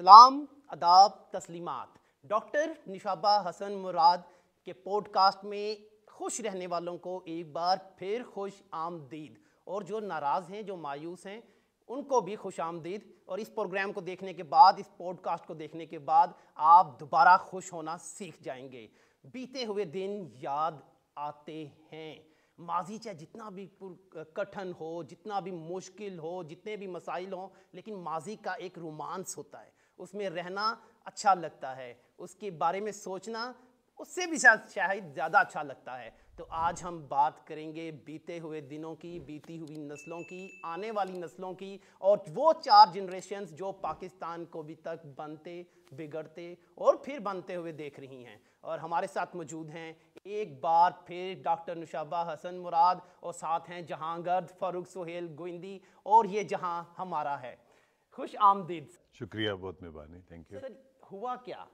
सलाम अदाब तस्लीमात डॉक्टर निशाबा हसन मुराद के पॉडकास्ट में खुश रहने वालों को एक बार फिर खुश आमदीद और जो नाराज़ हैं जो मायूस हैं उनको भी खुश आमदीद और इस प्रोग्राम को देखने के बाद इस पॉडकास्ट को देखने के बाद आप दोबारा खुश होना सीख जाएंगे बीते हुए दिन याद आते हैं माजी चाहे जितना भी कठिन हो जितना भी मुश्किल हो जितने भी मसाइल हों लेकिन माजी का एक रोमांस होता है उसमें रहना अच्छा लगता है उसके बारे में सोचना उससे भी शायद ज़्यादा अच्छा लगता है तो आज हम बात करेंगे बीते हुए दिनों की बीती हुई नस्लों की आने वाली नस्लों की और वो चार जनरेशन जो पाकिस्तान को अभी तक बनते बिगड़ते और फिर बनते हुए देख रही हैं और हमारे साथ मौजूद हैं एक बार फिर डॉक्टर नुशाबा हसन मुराद और साथ हैं जहांगर्द फरूक सुहेल गोइंदी और ये जहां हमारा है खुश आमदीद शुक्रिया बहुत मेहरबानी थैंक यू सर हुआ क्या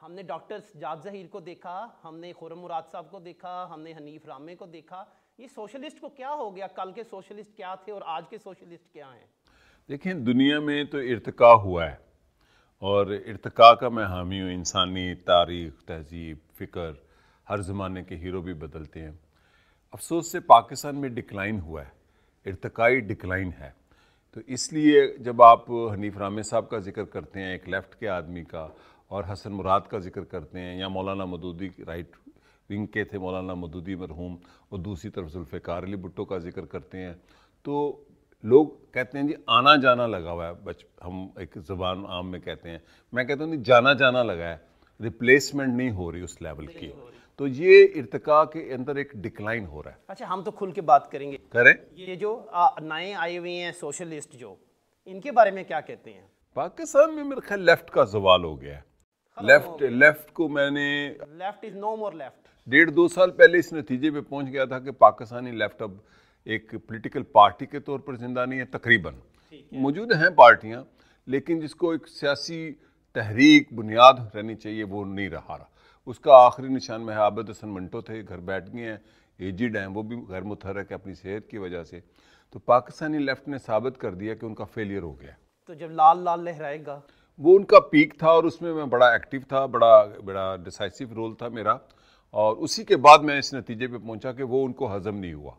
हमने डॉक्टर जाब जहीर को देखा हमने खुरम मुराद साहब को देखा हमने हनीफ रामे को देखा ये सोशलिस्ट को क्या हो गया कल के सोशलिस्ट क्या थे और आज के सोशलिस्ट क्या हैं देखें दुनिया में तो इरतका हुआ है और इरतका का मैं हामी हूँ इंसानी तारीख तहजीब फ़िक्र हर ज़माने के हीरो भी बदलते हैं अफसोस से पाकिस्तान में डिक्लाइन हुआ है इरतकाई डिक्लाइन है तो इसलिए जब आप हनीफ रामे साहब का जिक्र करते हैं एक लेफ़्ट के आदमी का और हसन मुराद का जिक्र करते हैं या मौलाना मदूदी राइट विंग के थे मौलाना मदूदी मरहूम और दूसरी तरफ जुल्फ़ार अली भुट्टो का जिक्र करते हैं तो लोग कहते हैं जी आना जाना लगा हुआ है बच हम एक ज़बान आम में कहते हैं मैं कहता हूँ जाना जाना लगा है रिप्लेसमेंट नहीं हो रही उस लेवल की तो ये इरतका के अंदर एक डिक्लाइन हो रहा है अच्छा हम तो खुल के बात करेंगे करें ये जो नए आए हुए हैं सोशलिस्ट जो इनके बारे में क्या कहते हैं पाकिस्तान में मेरे ख्याल लेफ्ट का जवाल हो गया है लेफ्ट लेफ्ट को मैंने left is no more left डेढ़ दो साल पहले इस नतीजे पे पहुंच गया था कि पाकिस्तानी लेफ्ट अब एक पॉलिटिकल पार्टी के तौर पर जिंदा नहीं है तकरीबन मौजूद हैं पार्टियाँ लेकिन जिसको एक सियासी तहरीक बुनियाद रहनी चाहिए वो नहीं रहा रहा उसका आखिरी निशान में है आबद हसन मंटो थे घर बैठ गए हैं एजिड हैं वो भी घर मुतहरक है अपनी सेहत की वजह से तो पाकिस्तानी लेफ्ट ने साबित कर दिया कि उनका फेलियर हो गया तो जब लाल लाल लहराएगा वो उनका पीक था और उसमें मैं बड़ा एक्टिव था बड़ा बड़ा डिसाइसिव रोल था मेरा और उसी के बाद मैं इस नतीजे पे पहुंचा कि वो उनको हजम नहीं हुआ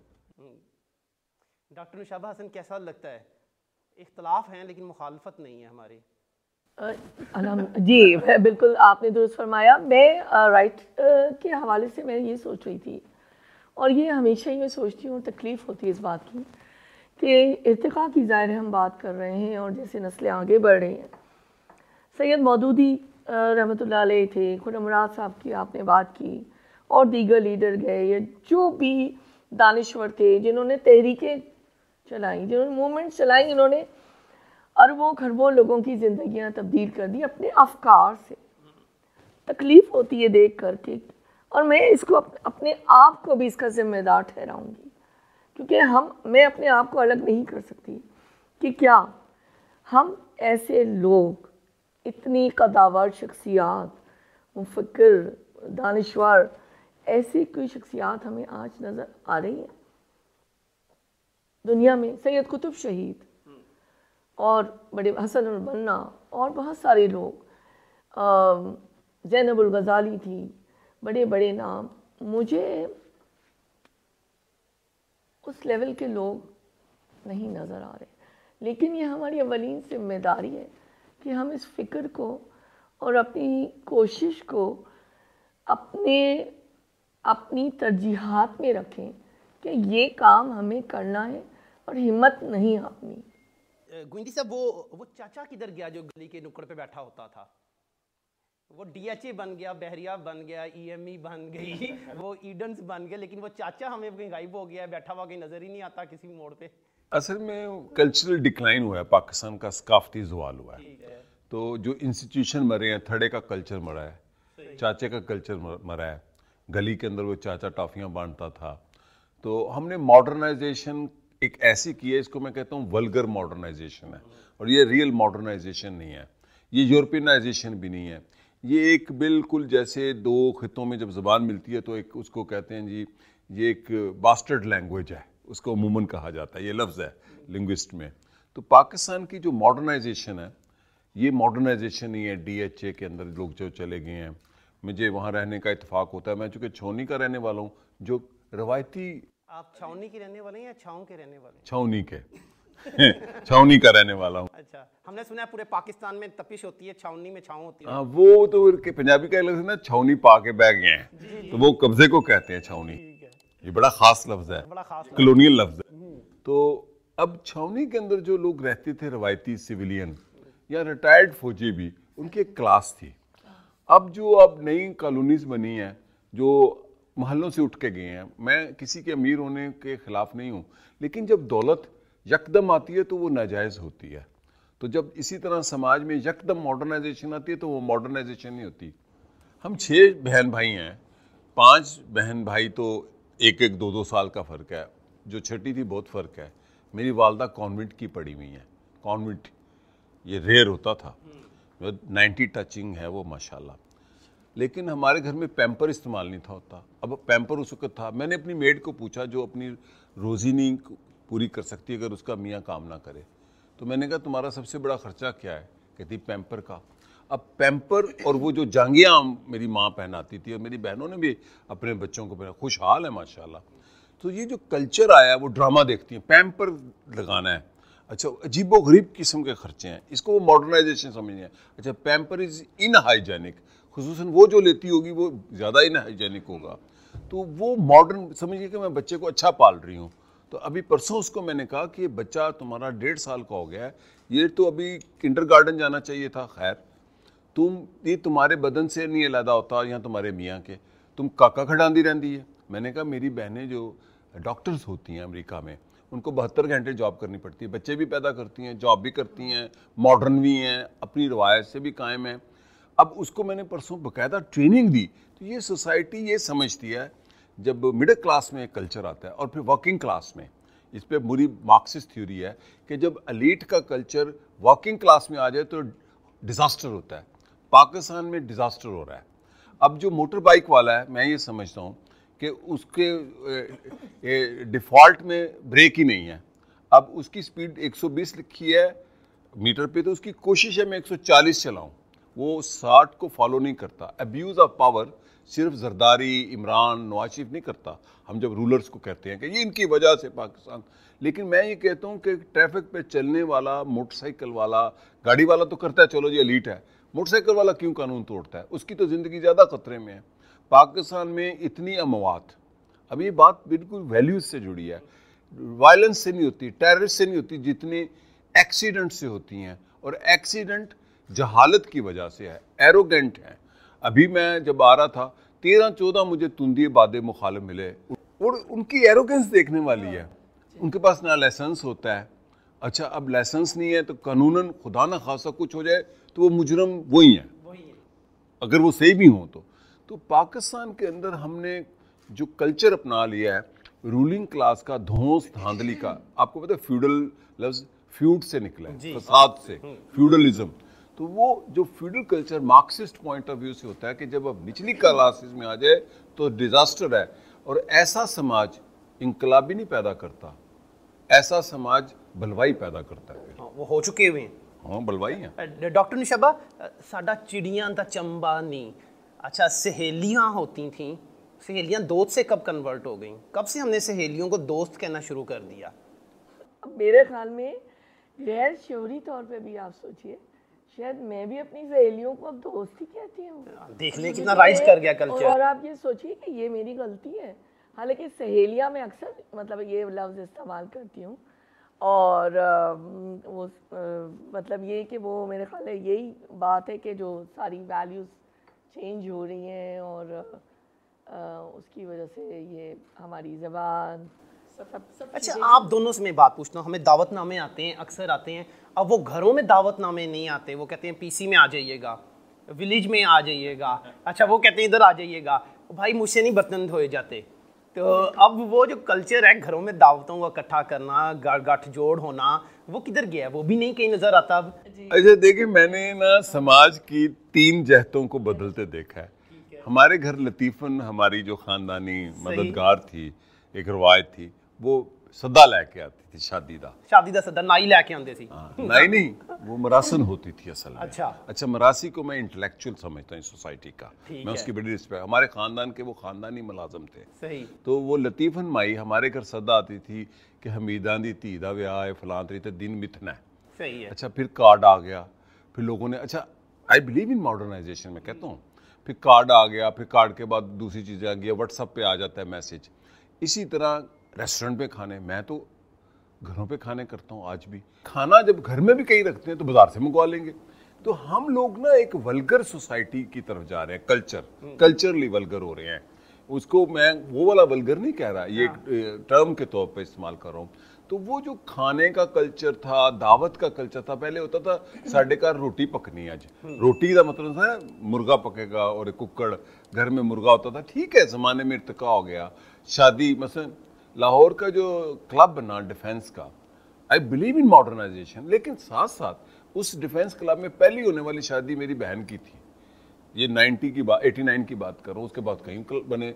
डॉक्टर नुशाबा हसन कैसा लगता है इख्तलाफ हैं लेकिन मुखालफत नहीं है हमारी जी बिल्कुल आपने दुरुस्त फरमाया मैं राइट के हवाले से मैं ये सोच रही थी और ये हमेशा ही मैं सोचती हूँ तकलीफ़ होती है इस बात की कि इरतका की ज़ाहिर हम बात कर रहे हैं और जैसे नस्लें आगे बढ़ रही हैं सैयद मौदूदी रहमत थे खुद अमराज साहब की आपने बात की और दीगर लीडर गए या जो भी दानश्वर थे जिन्होंने तहरीकें चलाई जिन्होंने मूवमेंट्स चलाई इन्होंने अरबों खरबों लोगों की ज़िंदगियां तब्दील कर दी अपने अफकार से तकलीफ़ होती है देख कर के और मैं इसको अपने आप को भी इसका ज़िम्मेदार ठहराऊंगी क्योंकि हम मैं अपने आप को अलग नहीं कर सकती कि क्या हम ऐसे लोग इतनी कदावर शख्सियात मुफिक्र दानश्वर ऐसी कोई शख्सियात हमें आज नज़र आ रही है दुनिया में सैयद कुतुब शहीद और बड़े हसन अलबन्ना और बहुत सारे लोग जैनबुल गज़ाली थी बड़े बड़े नाम मुझे उस लेवल के लोग नहीं नज़र आ रहे लेकिन ये हमारी अवलिन जिम्मेदारी है कि हम इस फ़िक्र को और अपनी कोशिश को अपने अपनी तरजीहत में रखें कि ये काम हमें करना है और हिम्मत नहीं हारनी गुंडी साहब वो वो चाचा किधर गया जो गली के नुक्कड़ पे बैठा होता था वो डीएचए बन गया बहरिया बन गया ईएमई e e बन गई वो ईडन्स बन गया लेकिन वो चाचा हमें कहीं गायब हो गया बैठा हुआ कहीं नज़र ही नहीं आता किसी मोड़ पे असल में कल्चरल डिक्लाइन हुआ है पाकिस्तान का सकाफती जवाल हुआ है, है। तो जो इंस्टीट्यूशन मरे हैं थड़े का कल्चर मरा है चाचे का कल्चर मरा है गली के अंदर वो चाचा टॉफियाँ बांटता था तो हमने मॉडर्नाइजेशन एक ऐसी की है इसको मैं कहता हूँ वल्गर मॉडर्नाइजेशन है और ये रियल मॉडर्नाइजेशन नहीं है ये यूरोपियनाइजेशन भी नहीं है ये एक बिल्कुल जैसे दो खितों में जब ज़बान मिलती है तो एक उसको कहते हैं जी ये एक बास्टर्ड लैंग्वेज है उसको अमूमन कहा जाता है ये लफ्ज़ है लिंग्विस्ट में तो पाकिस्तान की जो मॉडर्नाइजेशन है ये मॉडर्नाइजेशन ही है ए के अंदर लोग जो चले गए हैं मुझे वहाँ रहने का इतफाक़ होता है मैं चूँकि छोनी का रहने वाला हूँ जो रवायती आप छावनी के रहने वाले हैं या छाव के रहने वाले छावनी के छावनी का रहने वाला हूँ अच्छा हमने सुना है पूरे पाकिस्तान में तपिश होती है छावनी में छाव होती है आ, हाँ, वो तो पंजाबी का लफ्ज ना छावनी पा के बह गए हैं तो वो कब्जे को कहते हैं छावनी ये बड़ा खास लफ्ज है बड़ा खास कलोनियल लफ्ज है हम्म। तो अब छावनी के अंदर जो लोग रहते थे रवायती सिविलियन या रिटायर्ड फौजी भी उनकी एक क्लास थी अब जो अब नई कॉलोनीज बनी है जो महलों से उठ के गए हैं मैं किसी के अमीर होने के खिलाफ नहीं हूँ लेकिन जब दौलत यकदम आती है तो वो नाजायज़ होती है तो जब इसी तरह समाज में यकदम मॉडर्नाइजेशन आती है तो वो मॉडर्नाइजेशन नहीं होती हम छः बहन भाई हैं पांच बहन भाई तो एक एक दो दो साल का फ़र्क है जो छठी थी बहुत फ़र्क है मेरी वालदा कॉन्वेंट की पड़ी हुई है कॉन्वेंट ये रेयर होता था नाइन्टी हम्म। टचिंग है वो माशाल्लाह लेकिन हमारे घर में पैम्पर इस्तेमाल नहीं था होता अब पैम्पर उस वक्त था मैंने अपनी मेड को पूछा जो अपनी रोज़ी नहीं पूरी कर सकती अगर उसका मियाँ काम ना करे तो मैंने कहा तुम्हारा सबसे बड़ा खर्चा क्या है कहती पैम्पर का अब पैम्पर और वो जो जांगिया मेरी माँ पहनाती थी और मेरी बहनों ने भी अपने बच्चों को पहना खुशहाल है माशाला तो ये जो कल्चर आया वो ड्रामा देखती हैं पैम्पर लगाना है अच्छा अजीबो गरीब किस्म के खर्चे हैं इसको वो मॉडर्नाइजेशन समझ है अच्छा पैम्पर इज़ इन हाइजेनिक खसूस वो जो लेती होगी वो ज़्यादा ही हाइजेनिक होगा तो वो मॉडर्न समझिए कि मैं बच्चे को अच्छा पाल रही हूँ तो अभी परसों उसको मैंने कहा कि बच्चा तुम्हारा डेढ़ साल का हो गया है ये तो अभी किंडर गार्डन जाना चाहिए था खैर तुम ये तुम्हारे बदन से नहीं अलहदा होता या तुम्हारे मियाँ के तुम काका खड़ांदी रहती है मैंने कहा मेरी बहनें जो डॉक्टर्स होती हैं अमेरिका में उनको बहत्तर घंटे जॉब करनी पड़ती है बच्चे भी पैदा करती हैं जॉब भी करती हैं मॉडर्न भी हैं अपनी रवायत से भी कायम हैं अब उसको मैंने परसों बकायदा ट्रेनिंग दी तो ये सोसाइटी ये समझती है जब मिडिल क्लास में कल्चर आता है और फिर वर्किंग क्लास में इस पर बुरी मार्क्सिस्ट थ्योरी है कि जब अलीट का कल्चर वर्किंग क्लास में आ जाए तो डिज़ास्टर होता है पाकिस्तान में डिज़ास्टर हो रहा है अब जो मोटर बाइक वाला है मैं ये समझता हूँ कि उसके डिफ़ॉल्ट में ब्रेक ही नहीं है अब उसकी स्पीड 120 लिखी है मीटर पे तो उसकी कोशिश है मैं 140 चलाऊं वो साठ को फॉलो नहीं करता अब्यूज़ ऑफ पावर सिर्फ जरदारी इमरान नवाज शरीफ नहीं करता हम जब रूलर्स को कहते हैं कि ये इनकी वजह से पाकिस्तान लेकिन मैं ये कहता हूँ कि ट्रैफिक पे चलने वाला मोटरसाइकिल वाला गाड़ी वाला तो करता है चलो जी लीट है मोटरसाइकिल वाला क्यों कानून तोड़ता है उसकी तो ज़िंदगी ज़्यादा खतरे में है पाकिस्तान में इतनी अमवात अब ये बात बिल्कुल वैल्यूज से जुड़ी है वायलेंस से नहीं होती टेररिस्ट से नहीं होती जितनी एक्सीडेंट से होती हैं और एक्सीडेंट जहालत की वजह से है एरोगेंट हैं अभी मैं जब आ रहा था तेरह चौदह मुझे तुंदी बाद मुखाल मिले और उनकी एरोगेंस देखने वाली है उनके पास ना लाइसेंस होता है अच्छा अब लाइसेंस नहीं है तो कानून खुदा ना खासा कुछ हो जाए तो वो मुजरम वही है अगर वो सही भी हों तो तो पाकिस्तान के अंदर हमने जो कल्चर अपना लिया है रूलिंग क्लास का धोस धांधली का आपको पता है फ्यूडल लफ्ज फ्यूड से निकला है फसाद से फ्यूडलिज्म हम्म। तो वो जो feudal culture Marxist point of view से होता है कि जब आप निचली क्लासेस में आ जाए तो डिज़ास्टर है और ऐसा समाज इनकलाबी नहीं पैदा करता ऐसा समाज बलवाई पैदा करता है हाँ, वो हो चुके हुए हाँ ਹਾਂ है डॉक्टर निशाबा ਨਿਸ਼ਾਬਾ चिड़िया का चंबा नहीं अच्छा सहेलियाँ होती थी सहेलियाँ दोस्त से कब कन्वर्ट हो गई कब से हमने सहेलियों को दोस्त कहना शुरू कर दिया मेरे ख्याल में गैर शोरी तौर पे भी आप सोचिए शायद मैं भी अपनी सहेलियों को अब दोस्त ही कहती हूँ हाँ, देखने कितना राइज कर गया कल्चर और आप ये सोचिए कि ये मेरी गलती है हालांकि सहेलियाँ मैं अक्सर मतलब ये लफ्ज़ इस्तेमाल करती हूँ और वो मतलब ये कि वो मेरे ख्याल है यही बात है कि जो सारी वैल्यूज़ चेंज हो रही हैं और उसकी वजह से ये हमारी ज़बान सब, सब अच्छा आप दोनों से मैं बात पूछता हूँ हमें दावतनामे आते हैं अक्सर आते हैं अब वो घरों में दावतनामे नहीं आते वो कहते हैं पीसी में आ जाइएगा विलेज में आ जाइएगा अच्छा वो कहते हैं इधर आ जाइएगा भाई मुझसे नहीं बर्तन धोए जाते तो अब वो जो कल्चर है घरों में दावतों को इकट्ठा करना गठ जोड़ होना वो किधर गया वो भी नहीं कहीं नजर आता अब अच्छा देखिए मैंने ना समाज की तीन जहतों को बदलते देखा है हमारे घर लतीफ़न हमारी जो ख़ानदानी मददगार थी एक रवायत थी वो सदा लेके आती थी शादी का शादी का सदा नाई लेके आते थे ਆਉਂਦੇ ਸੀ ਨਹੀਂ वो मरासन होती थी असल में अच्छा अच्छा मरासी को मैं इंटेलेक्चुअल समझता हूँ सोसाइटी का मैं उसकी बड़ी रिस्पेक्ट हमारे खानदान के वो खानदानी मुलाजम थे सही तो वो लतीफ़न माई हमारे घर सदा आती थी कि हमीदा दी धी का व्याह है फलां तरी तो दिन मिथना है सही है अच्छा फिर कार्ड आ गया फिर लोगों ने अच्छा आई बिलीव इन मॉडर्नाइजेशन मैं कहता हूँ फिर कार्ड आ गया फिर कार्ड के बाद दूसरी चीज़ें आ गई व्हाट्सअप पे आ जाता है मैसेज इसी तरह रेस्टोरेंट पे खाने मैं तो घरों पे खाने करता हूँ आज भी खाना जब घर में भी कहीं रखते हैं तो बाजार से मंगवा लेंगे तो हम लोग ना एक वल्गर सोसाइटी की तरफ जा रहे हैं कल्चर हम्म। कल्चरली वल्गर हो रहे हैं उसको मैं वो वाला वल्गर नहीं कह रहा ये हाँ। एक टर्म के तौर पे इस्तेमाल कर रहा हूँ तो वो जो खाने का कल्चर था दावत का कल्चर था पहले होता था साढ़े का रोटी पकनी आज हम्म। रोटी का मतलब था मुर्गा पकेगा और कुकड़ घर में मुर्गा होता था ठीक है ज़माने में इरतका हो गया शादी मसलन लाहौर का जो क्लब बना डिफेंस का आई बिलीव इन मॉडर्नाइजेशन लेकिन साथ साथ उस डिफेंस क्लब में पहली होने वाली शादी मेरी बहन की थी ये 90 की बात 89 की बात करूँ उसके बाद कहीं क्लब बने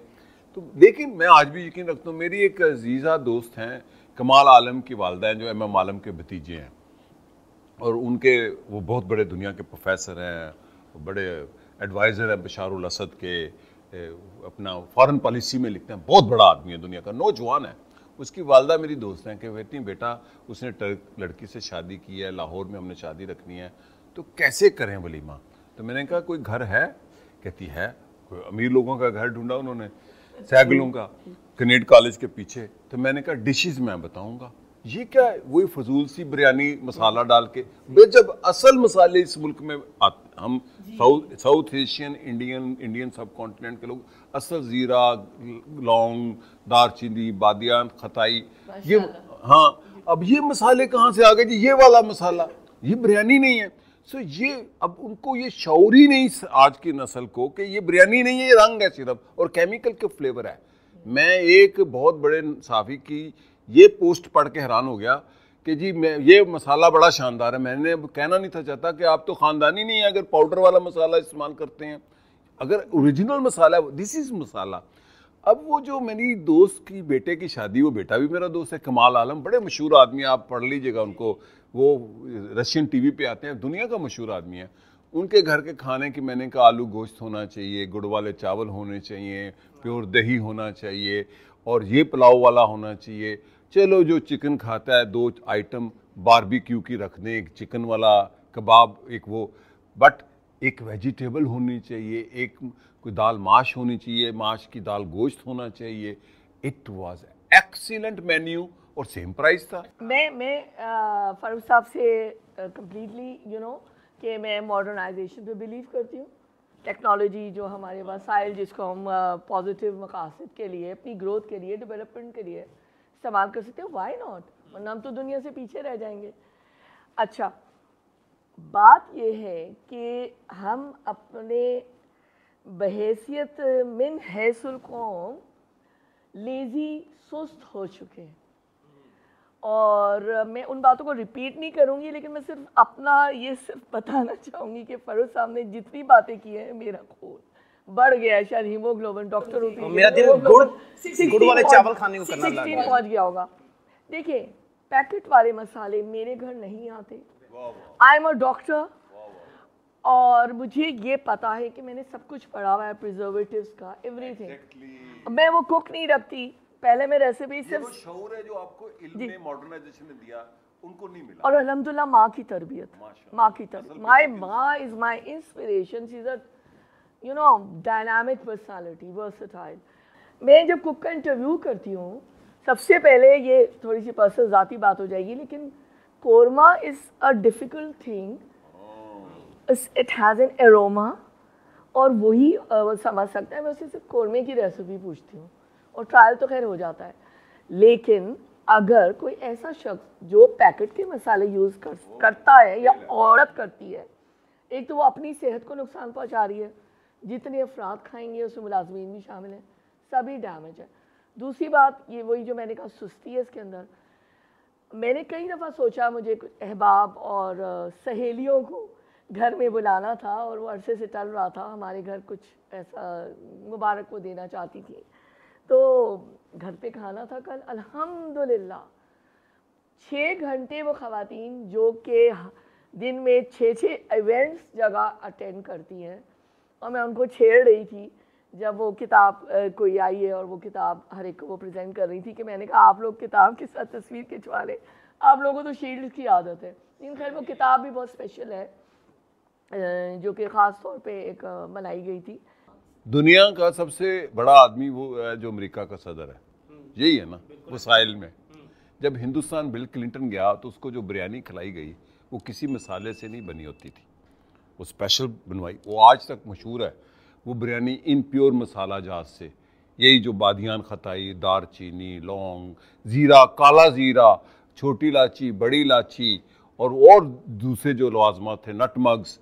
तो लेकिन मैं आज भी यकीन रखता हूँ मेरी एक अजीज़ा दोस्त हैं कमाल आलम की वालदा हैं जो एम एम आलम के भतीजे हैं और उनके वो बहुत बड़े दुनिया के प्रोफेसर हैं बड़े एडवाइज़र हैं बशार असद के अपना फॉरेन पॉलिसी में लिखते हैं बहुत बड़ा आदमी है दुनिया का नौजवान है उसकी वालदा मेरी दोस्त हैं कि बेटी बेटा उसने टर्क लड़की से शादी की है लाहौर में हमने शादी रखनी है तो कैसे करें वलीमा तो मैंने कहा कोई घर है कहती है कोई अमीर लोगों का घर ढूंढा उन्होंने सैगलों का कनेड कॉलेज के पीछे तो मैंने कहा डिशेस मैं बताऊंगा ये क्या है वही फजूल सी बिरयानी मसाला डाल के जब असल मसाले इस मुल्क में आते हम south south Asian Indian Indian subcontinent के लोग असल ज़ीरा लौंग दारचीनी बादियान खताई ये हाँ अब ये मसाले कहाँ से आ गए जी ये वाला मसाला ये बिरयानी नहीं है सो ये अब उनको ये शौर ही नहीं आज की नस्ल को कि ये बिरयानी नहीं है ये रंग है सिर्फ और केमिकल के फ्लेवर है मैं एक बहुत बड़े साफी की ये पोस्ट पढ़ के हैरान हो गया कि जी मैं ये मसाला बड़ा शानदार है मैंने कहना नहीं था चाहता कि आप तो ख़ानदानी नहीं है अगर पाउडर वाला मसाला इस्तेमाल करते हैं अगर original masala this is masala अब वो जो मेरी दोस्त की बेटे की शादी वो बेटा भी मेरा दोस्त है कमाल आलम बड़े मशहूर आदमी आप पढ़ लीजिएगा उनको वो रशियन टीवी पे आते हैं दुनिया का मशहूर आदमी है उनके घर के खाने की मैंने कहा आलू गोश्त होना चाहिए गुड़ वाले चावल होने चाहिए प्योर दही होना चाहिए और ये पुलाव वाला होना चाहिए चलो जो चिकन खाता है दो आइटम बारबेक्यू की रख दें एक चिकन वाला कबाब एक वो बट एक वेजिटेबल होनी चाहिए एक कोई दाल माश होनी चाहिए माश की दाल गोश्त होना चाहिए इट वाज एक्सीलेंट मेन्यू और सेम प्राइस था मैं मैं फारूक साहब से कम्प्लीटली यू नो कि मैं मॉडर्नाइजेशन पे बिलीव करती हूँ टेक्नोलॉजी जो हमारे वसाइल जिसको हम पॉजिटिव मकासद के लिए अपनी ग्रोथ के लिए डेवलपमेंट के लिए इस्तेमाल कर सकते हो वाई नॉट वरना हम तो दुनिया से पीछे रह जाएंगे अच्छा बात यह है कि हम अपने बहसीत मिन हैसुल कौम लेज़ी सुस्त हो चुके हैं और मैं उन बातों को रिपीट नहीं करूँगी लेकिन मैं सिर्फ अपना ये सिर्फ बताना चाहूँगी कि फ़रोज़ साहब ने जितनी बातें की हैं मेरा खून बढ़ गया है शायद हीमोग्लोबिन डॉक्टर होती मेरा दिल गुड़ गुड़ वाले चावल खाने को करना लगा पहुंच गया होगा देखिए पैकेट वाले मसाले मेरे घर नहीं आते आई एम अ डॉक्टर और मुझे ये पता है कि मैंने सब कुछ पढ़ा हुआ है प्रिजर्वेटिव्स का एवरीथिंग exactly. मैं वो कुक नहीं रखती पहले मैं रेसिपी सिर्फ शौर है जो आपको इल्म ने मॉडर्नाइजेशन ने दिया उनको नहीं मिला और अलहमदुल्ला माँ की तरबियत माँ की तरबियत माई तो माँ is my inspiration she is a you know dynamic personality versatile मैं जब कुक का इंटरव्यू करती हूँ सबसे पहले ये थोड़ी सी पर्सनल ज़ाती बात हो जाएगी लेकिन korma is a difficult thing it has an aroma और वही वो समझ सकता है मैं उसे सिर्फ कोरमे की रेसिपी पूछती हूँ और ट्रायल तो खैर हो जाता है लेकिन अगर कोई ऐसा शख्स जो पैकेट के मसाले यूज़ कर oh. करता है या औरत करती है एक तो वो अपनी सेहत को नुकसान पहुंचा रही है जितने अफराद खाएंगे उसमें मुलाजमीन भी शामिल हैं सभी डैमेज है दूसरी बात ये वही जो मैंने कहा सुस्ती है इसके अंदर मैंने कई दफ़ा सोचा मुझे कुछ अहबाब और सहेलियों को घर में बुलाना था और वो अरसे से टल रहा था हमारे घर कुछ ऐसा मुबारक को देना चाहती थी तो घर पे खाना था कल अल्हम्दुलिल्लाह छः घंटे वो ख़वातीन जो कि दिन में छः छः इवेंट्स जगह अटेंड करती हैं और मैं उनको छेड़ रही थी जब वो किताब कोई आई है और वो किताब हर एक को वो प्रेजेंट कर रही थी कि मैंने कहा आप लोग किताब के साथ तस्वीर खिंचवा लें आप लोगों को तो शील्ड की आदत है लेकिन खैर वो किताब भी बहुत स्पेशल है जो कि ख़ास तौर पे एक बनाई गई थी दुनिया का सबसे बड़ा आदमी वो है जो अमेरिका का सदर है यही है ना वसाइल में जब हिंदुस्तान बिल क्लिंटन गया तो उसको जो बिरयानी खिलाई गई वो किसी मसाले से नहीं बनी होती थी वो स्पेशल बनवाई वो आज तक मशहूर है वो बिरयानी इन प्योर मसाला जहाज से यही जो बादियान खताई दार चीनी लौंग ज़ीरा काला ज़ीरा छोटी इलाची बड़ी इलाची और और दूसरे जो लवाजमा थे नट मग्स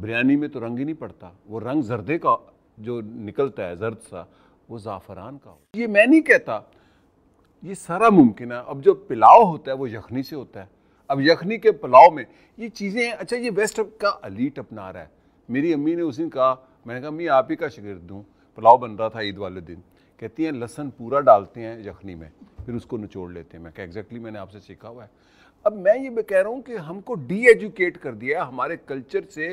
बिरयानी में तो रंग ही नहीं पड़ता वो रंग जर्दे का जो निकलता है जर्द सा वो ज़ाफ़रान का हो ये मैं नहीं कहता ये सारा मुमकिन है अब जो पिलाव होता है वो यखनी से होता है अब यखनी के पुलाव में ये चीज़ें अच्छा ये वेस्ट का अलीट अपना रहा है मेरी अम्मी ने उस दिन कहा मैंने कहा मैं आप ही का शिक्र दूँ पुलाव बन रहा था ईद वाले दिन कहती हैं लहसन पूरा डालते हैं यखनी में फिर उसको निचोड़ लेते हैं मैं कह एग्जैक्टली मैंने आपसे सीखा हुआ है अब मैं ये कह रहा हूँ कि हमको डी एजुकेट कर दिया है हमारे कल्चर से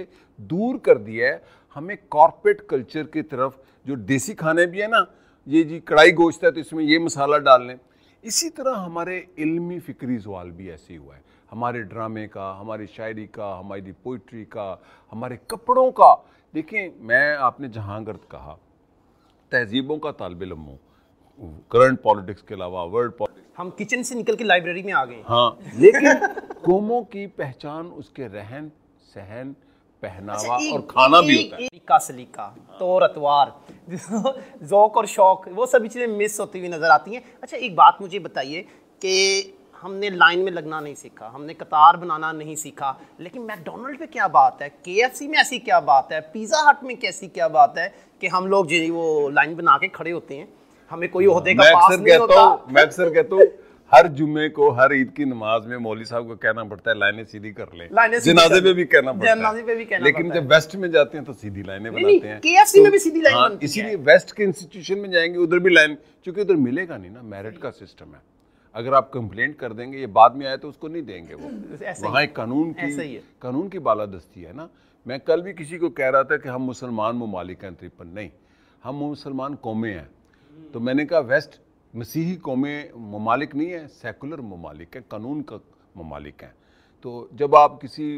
दूर कर दिया है हमें कॉरपोरेट कल्चर की तरफ जो देसी खाने भी है ना ये जी कढ़ाई गोश्त है तो इसमें ये मसाला डाल लें इसी तरह हमारे इल्मी फ़िक्री जवाल भी ऐसे हुआ है हमारे ड्रामे का हमारी शायरी का हमारी पोइट्री का हमारे कपड़ों का देखिए मैं आपने जहांगर्द कहा तहजीबों का तालब इलम हूँ करंट पॉलिटिक्स के अलावा वर्ल्ड पॉलिटिक्स हम किचन से निकल के लाइब्रेरी में आ गए हाँ लेकिन कौमों की पहचान उसके रहन सहन पहनावा अच्छा, और खाना भी होता है का सलीका तौर तो अतवार जोक और शौक वो सभी चीज़ें मिस होती हुई नज़र आती हैं अच्छा एक बात मुझे बताइए कि हमने लाइन में लगना नहीं सीखा हमने कतार बनाना नहीं सीखा लेकिन मैकडोनल्ड पे क्या बात है के में ऐसी क्या बात है पिज़्ज़ा हट में कैसी क्या बात है कि हम लोग जी वो लाइन बना के खड़े होते हैं हमें कोई ओहदे का पास नहीं होता मैं अक्सर कहता हूँ हर जुमे को हर ईद की नमाज में मौली साहब को कहना पड़ता है लाइनें सीधी कर ले जनाजे पे भी कहना पड़ता है पे भी कहना लेकिन जब वेस्ट में जाते हैं तो सीधी लाइनें बनाते हैं केएफसी में तो भी सीधी लाइन हाँ, बनती है इसीलिए वेस्ट के इंस्टीट्यूशन में जाएंगे उधर भी लाइन क्योंकि उधर मिलेगा नहीं ना मेरिट का सिस्टम है अगर आप कंप्लेंट कर देंगे ये बाद में आए तो उसको नहीं देंगे वो वहाँ एक कानून की कानून की बालादस्ती है ना मैं कल भी किसी को कह रहा था कि हम मुसलमान ममालिक हैं त्रिपन नहीं हम मुसलमान कौमें हैं तो मैंने कहा वेस्ट मसीही कौमें ममालिक नहीं है सेकुलर ममालिक है कानून का ममालिक हैं तो जब आप किसी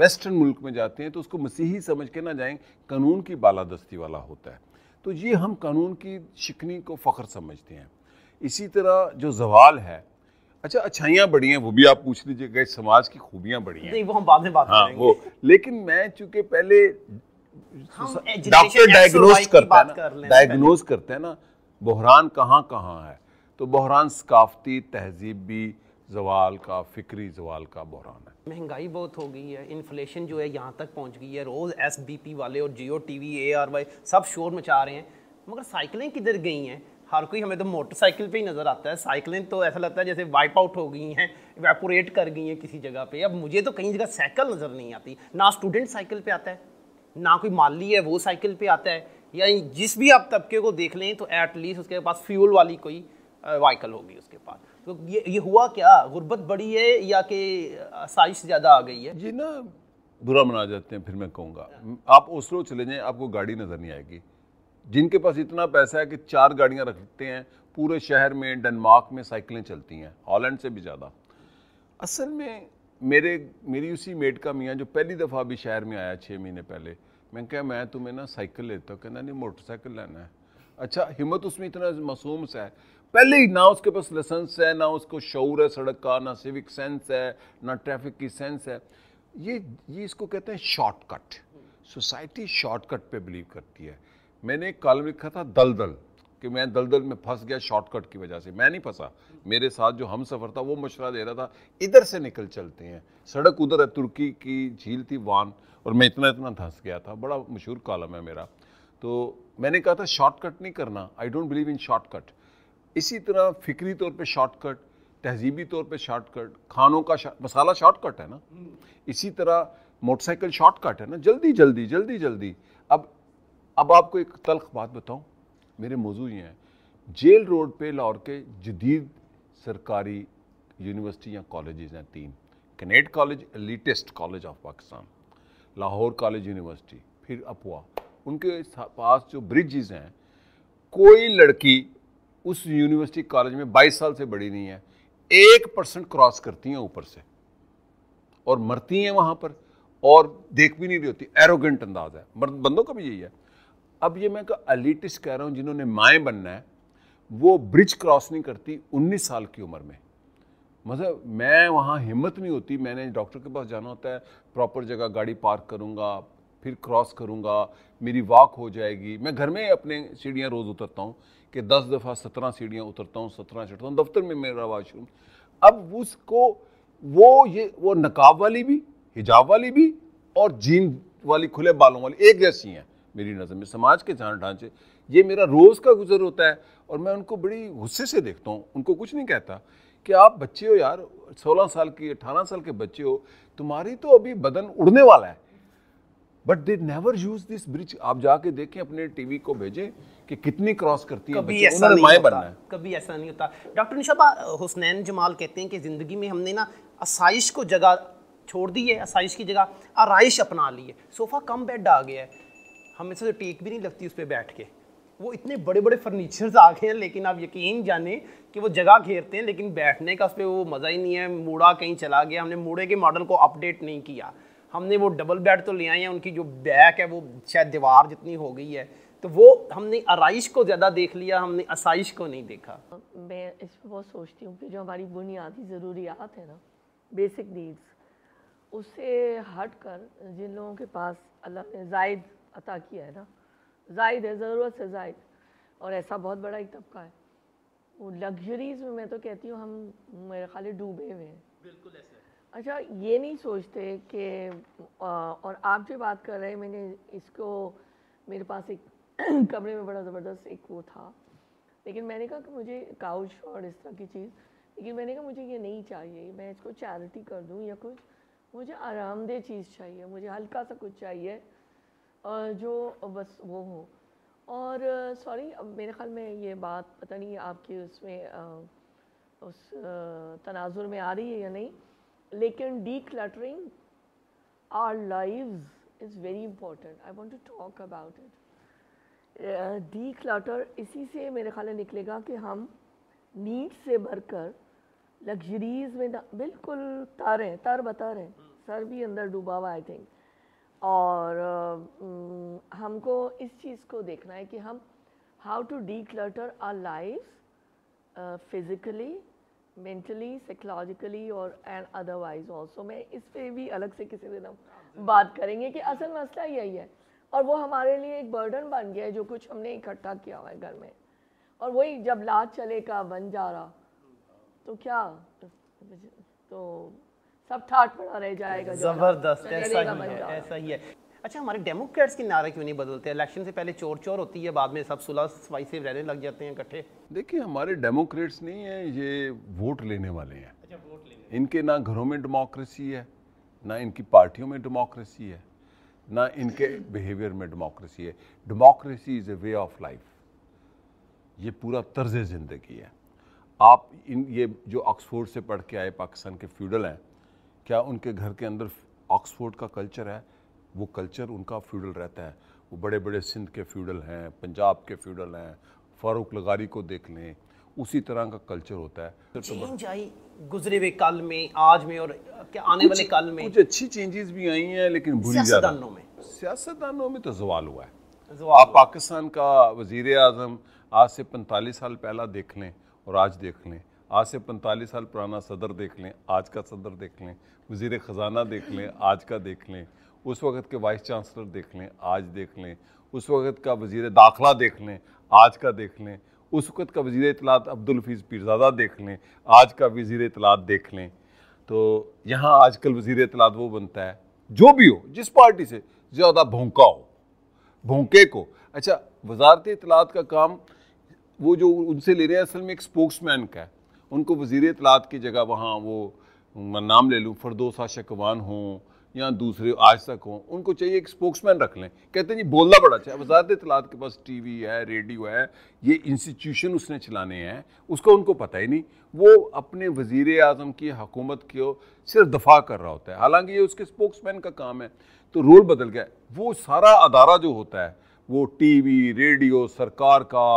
वेस्टर्न मुल्क में जाते हैं तो उसको मसीही समझ के ना जाएं कानून की बालादस्ती वाला होता है तो ये हम कानून की शिकनी को फ़ख्र समझते हैं इसी तरह जो जवाल है अच्छा अच्छाइयाँ बड़ी हैं वो भी आप पूछ लीजिए गए समाज की खूबियाँ बड़ी हैं नहीं वो हम बाद में बात हाँ, वो लेकिन मैं चूंकि पहले डॉक्टर डायग्नोज करता है डायग्नोज करते हैं ना बहरान कहाँ कहाँ है तो बहरान सकाफती तहजीबी जवाल का फिक्री जवाल का बहरान है महंगाई बहुत हो गई है इन्फ्लेशन जो है यहाँ तक पहुँच गई है रोज़ एस वाले और जियो टी वी सब शोर मचा रहे हैं मगर साइकिलें किधर गई हैं हर कोई हमें तो मोटरसाइकिल पे ही नज़र आता है साइकिलें तो ऐसा लगता है जैसे वाइप आउट हो गई हैं वेपोरेट कर गई हैं किसी जगह पे अब मुझे तो कहीं जगह साइकिल नज़र नहीं आती ना स्टूडेंट साइकिल पे आता है ना कोई माली है वो साइकिल पे आता है या जिस भी आप तबके को देख लें तो एटलीस्ट उसके पास फ्यूल वाली कोई वाइकल होगी उसके पास तो ये ये हुआ क्या गुर्बत बड़ी है या कि साइश ज़्यादा आ गई है जी ना बुरा मना जाते हैं फिर मैं कहूँगा आप ओस्लो चले जाएँ आपको गाड़ी नज़र नहीं आएगी जिनके पास इतना पैसा है कि चार गाड़ियाँ रखते हैं पूरे शहर में डेनमार्क में साइकिलें चलती हैं हॉलैंड से भी ज़्यादा असल में मेरे मेरी उसी मेट का मियाँ जो पहली दफ़ा अभी शहर में आया छः महीने पहले मैं क्या मैं तुम्हें ना साइकिल लेता हूँ कहना नहीं मोटरसाइकिल लेना है अच्छा हिम्मत उसमें इतना मासूम सा है पहले ही ना उसके पास लसेंस है ना उसको शौर है सड़क का ना सिविक सेंस है ना ट्रैफिक की सेंस है ये ये इसको कहते हैं शॉर्टकट सोसाइटी शॉर्टकट पे बिलीव करती है मैंने एक कॉलम लिखा था दलदल कि मैं दलदल में फंस गया शॉर्टकट की वजह से मैं नहीं फंसा मेरे साथ जो हम सफ़र था वो मशवरा दे रहा था इधर से निकल चलते हैं सड़क उधर है तुर्की की झील थी वान और मैं इतना इतना धंस गया था बड़ा मशहूर कॉलम है मेरा तो मैंने कहा था शॉर्टकट नहीं करना I don't believe in shortcut इसी तरह फिक्री तौर पर शॉर्टकट तहजीबी तौर पर शॉर्टकट खानों का मसाला शॉर्टकट है ना इसी तरह मोटरसाइकिल शॉर्टकट है ना जल्दी जल्दी जल्दी जल्दी अब अब आपको एक तलख बात बताऊँ मेरे मौजू ये हैं जेल रोड पे लाहौर के जदीद सरकारी यूनिवर्सिटी या कॉलेजेस हैं तीन Kinnaird college latest college of Pakistan Lahore college university फिर अपवा उनके पास जो ब्रिजेस हैं कोई लड़की उस यूनिवर्सिटी कॉलेज में 22 साल से बड़ी नहीं है एक परसेंट क्रॉस करती हैं ऊपर से और मरती हैं वहाँ पर और देख भी नहीं रही होती एरोगेंट अंदाज है बंदों का भी यही है अब ये मैं अलीटिस्ट कह रहा हूँ जिन्होंने माएँ बनना है वो ब्रिज क्रॉस नहीं करती उन्नीस साल की उम्र में मतलब मैं वहाँ हिम्मत नहीं होती मैंने डॉक्टर के पास जाना होता है प्रॉपर जगह गाड़ी पार्क करूँगा फिर क्रॉस करूँगा मेरी वॉक हो जाएगी मैं घर में अपने सीढ़ियाँ रोज़ उतरता हूँ कि दस दफ़ा सत्रह सीढ़ियाँ उतरता हूँ सत्रह चढ़ता हूँ दफ्तर में मेरा वॉशरूम अब उसको वो ये वो नकाब वाली भी हिजाब वाली भी और जीन वाली खुले बालों वाली एक जैसी हैं मेरी नज़र में समाज के जान ढांचे ये मेरा रोज़ का गुजर होता है और मैं उनको बड़ी गुस्से से देखता हूँ उनको कुछ नहीं कहता कि आप बच्चे हो यार सोलह साल के अठारह साल के बच्चे हो तुम्हारी तो अभी बदन उड़ने वाला है but they never use this bridge आप जाके देखें अपने टीवी को भेजें कि कितनी क्रॉस करती है कभी ऐसा नहीं होता है। कभी ऐसा नहीं होता डॉक्टर निशाबा हुसनैन जमाल कहते हैं कि ज़िंदगी में हमने ना आसाइश को जगह छोड़ दी है आसाइश की जगह आरइश अपना ली है सोफ़ा कम बेड आ गया है हमें से टेक भी नहीं लगती उस पर बैठ के वो इतने बड़े बड़े फर्नीचर्स आ गए हैं लेकिन आप यकीन जाने कि वो जगह घेरते हैं लेकिन बैठने का उस पर वो मज़ा ही नहीं है मूड़ा कहीं चला गया हमने मूड़े के मॉडल को अपडेट नहीं किया हमने वो डबल बेड तो ले आए हैं उनकी जो बैक है वो शायद दीवार जितनी हो गई है तो वो हमने आरइश को ज़्यादा देख लिया हमने आसाइश को नहीं देखा मैं इस पर बहुत सोचती हूँ कि जो हमारी बुनियादी ज़रूरियात है ना बेसिक नीड्स उससे हट कर जिन लोगों के पास अल्लाह ने जायद अता किया है ना जायद है ज़रूरत से जायद और ऐसा बहुत बड़ा एक तबका है वो लग्जरीज में मैं तो कहती हूँ हम मेरे ख्याल डूबे हुए हैं बिल्कुल ऐसे अच्छा ये नहीं सोचते कि और आप जो बात कर रहे हैं मैंने इसको मेरे पास एक कमरे में बड़ा ज़बरदस्त एक वो था लेकिन मैंने कहा कि मुझे काउच और इस तरह की चीज़ लेकिन मैंने कहा मुझे ये नहीं चाहिए मैं इसको चैरिटी कर दूँ या कुछ मुझे आरामदेह चीज़ चाहिए मुझे हल्का सा कुछ चाहिए जो बस वो हो और सॉरी मेरे ख़्याल में ये बात पता नहीं आपके उसमें आ, उस तनाजुर में आ रही है या नहीं लेकिन decluttering our live is very important I want to talk about it declutter इसी से मेरे ख्याल में निकलेगा कि हम नीट से भर कर लग्जरीज में बिल्कुल तार हैं तार बता रहे हैं सर भी अंदर डूबा हुआ आई थिंक और हमको इस चीज़ को देखना है कि हम how to declutter our life physically mentally psychologically और एंड अदरवाइज ऑल्सो मैं इस पर भी अलग से किसी दिन हम बात करेंगे कि असल मसला यही है और वो हमारे लिए एक बर्डन बन गया है जो कुछ हमने इकट्ठा किया हुआ है घर में और वही जब चले का बन जा रहा तो क्या तो, तो सब ठाट पड़ा रह जाएगा जबरदस्त ऐसा ही है ऐसा ही है अच्छा हमारे डेमोक्रेट्स की नारा क्यों नहीं बदलते इलेक्शन से पहले चोर चोर होती है बाद में सब सुलह सफाई से रहने लग जाते हैं इकट्ठे देखिए हमारे डेमोक्रेट्स नहीं है ये वोट लेने वाले हैं अच्छा वोट लेने इनके ना घरों में डेमोक्रेसी है ना इनकी पार्टियों में डेमोक्रेसी है ना इनके बिहेवियर में डेमोक्रेसी है democracy is a way of life ये पूरा तर्ज ज़िंदगी है आप इन ये जो ऑक्सफोर्ड से पढ़ के आए पाकिस्तान के फ्यूडल हैं क्या उनके घर के अंदर ऑक्सफोर्ड का कल्चर है वो कल्चर उनका फ्यूडल रहता है वो बड़े बड़े सिंध के फ्यूडल हैं पंजाब के फ्यूडल हैं फारूक लगारी को देख लें उसी तरह का कल्चर होता है तो चेंज आई गुजरे हुए कल में आज में और क्या आने वाले काल में कुछ अच्छी चेंजेस भी आई हैं लेकिन बुरी सियासतदानों में सियासतदानों में तो जवाल हुआ है जवाल आप पाकिस्तान का वजीर आजम आज से पैंतालीस साल पहला देख लें और आज देख लें आज से पैंतालीस साल पुराना सदर देख लें आज का सदर देख लें वजीर ख़जाना देख लें आज का देख लें उस वक़्त के वाइस चांसलर देख लें आज देख लें उस वक़्त का वजीर दाखला देख लें आज का देख लें उस वक़्त का वजीर इतलात अब्दुलफीज़ पीरजादा देख लें आज का वजीर इतलात देख लें तो यहाँ आजकल वजीर इतलात वो बनता है जो भी हो जिस पार्टी से ज़्यादा भोंका हो भोंके को अच्छा वजारत इतलात का काम वो जो उनसे ले रहे हैं असल में एक स्पोक्समैन का है उनको वजीर इतलात की जगह वहाँ वो नाम ले लूँ फरदोसा शकवान हों या दूसरे आज तक हों उनको चाहिए एक स्पोक्समैन रख लें कहते हैं जी बोलना बड़ा अच्छा वजारत इतलात के पास टी वी है रेडियो है ये इंस्टीट्यूशन उसने चलाने हैं उसका उनको पता ही नहीं वो अपने वजीर अजम की हकूमत को सिर्फ दफा कर रहा होता है हालांकि ये उसके स्पोक्समैन का काम है तो रोल बदल गया वो सारा अदारा जो होता है वो टी वी रेडियो सरकार का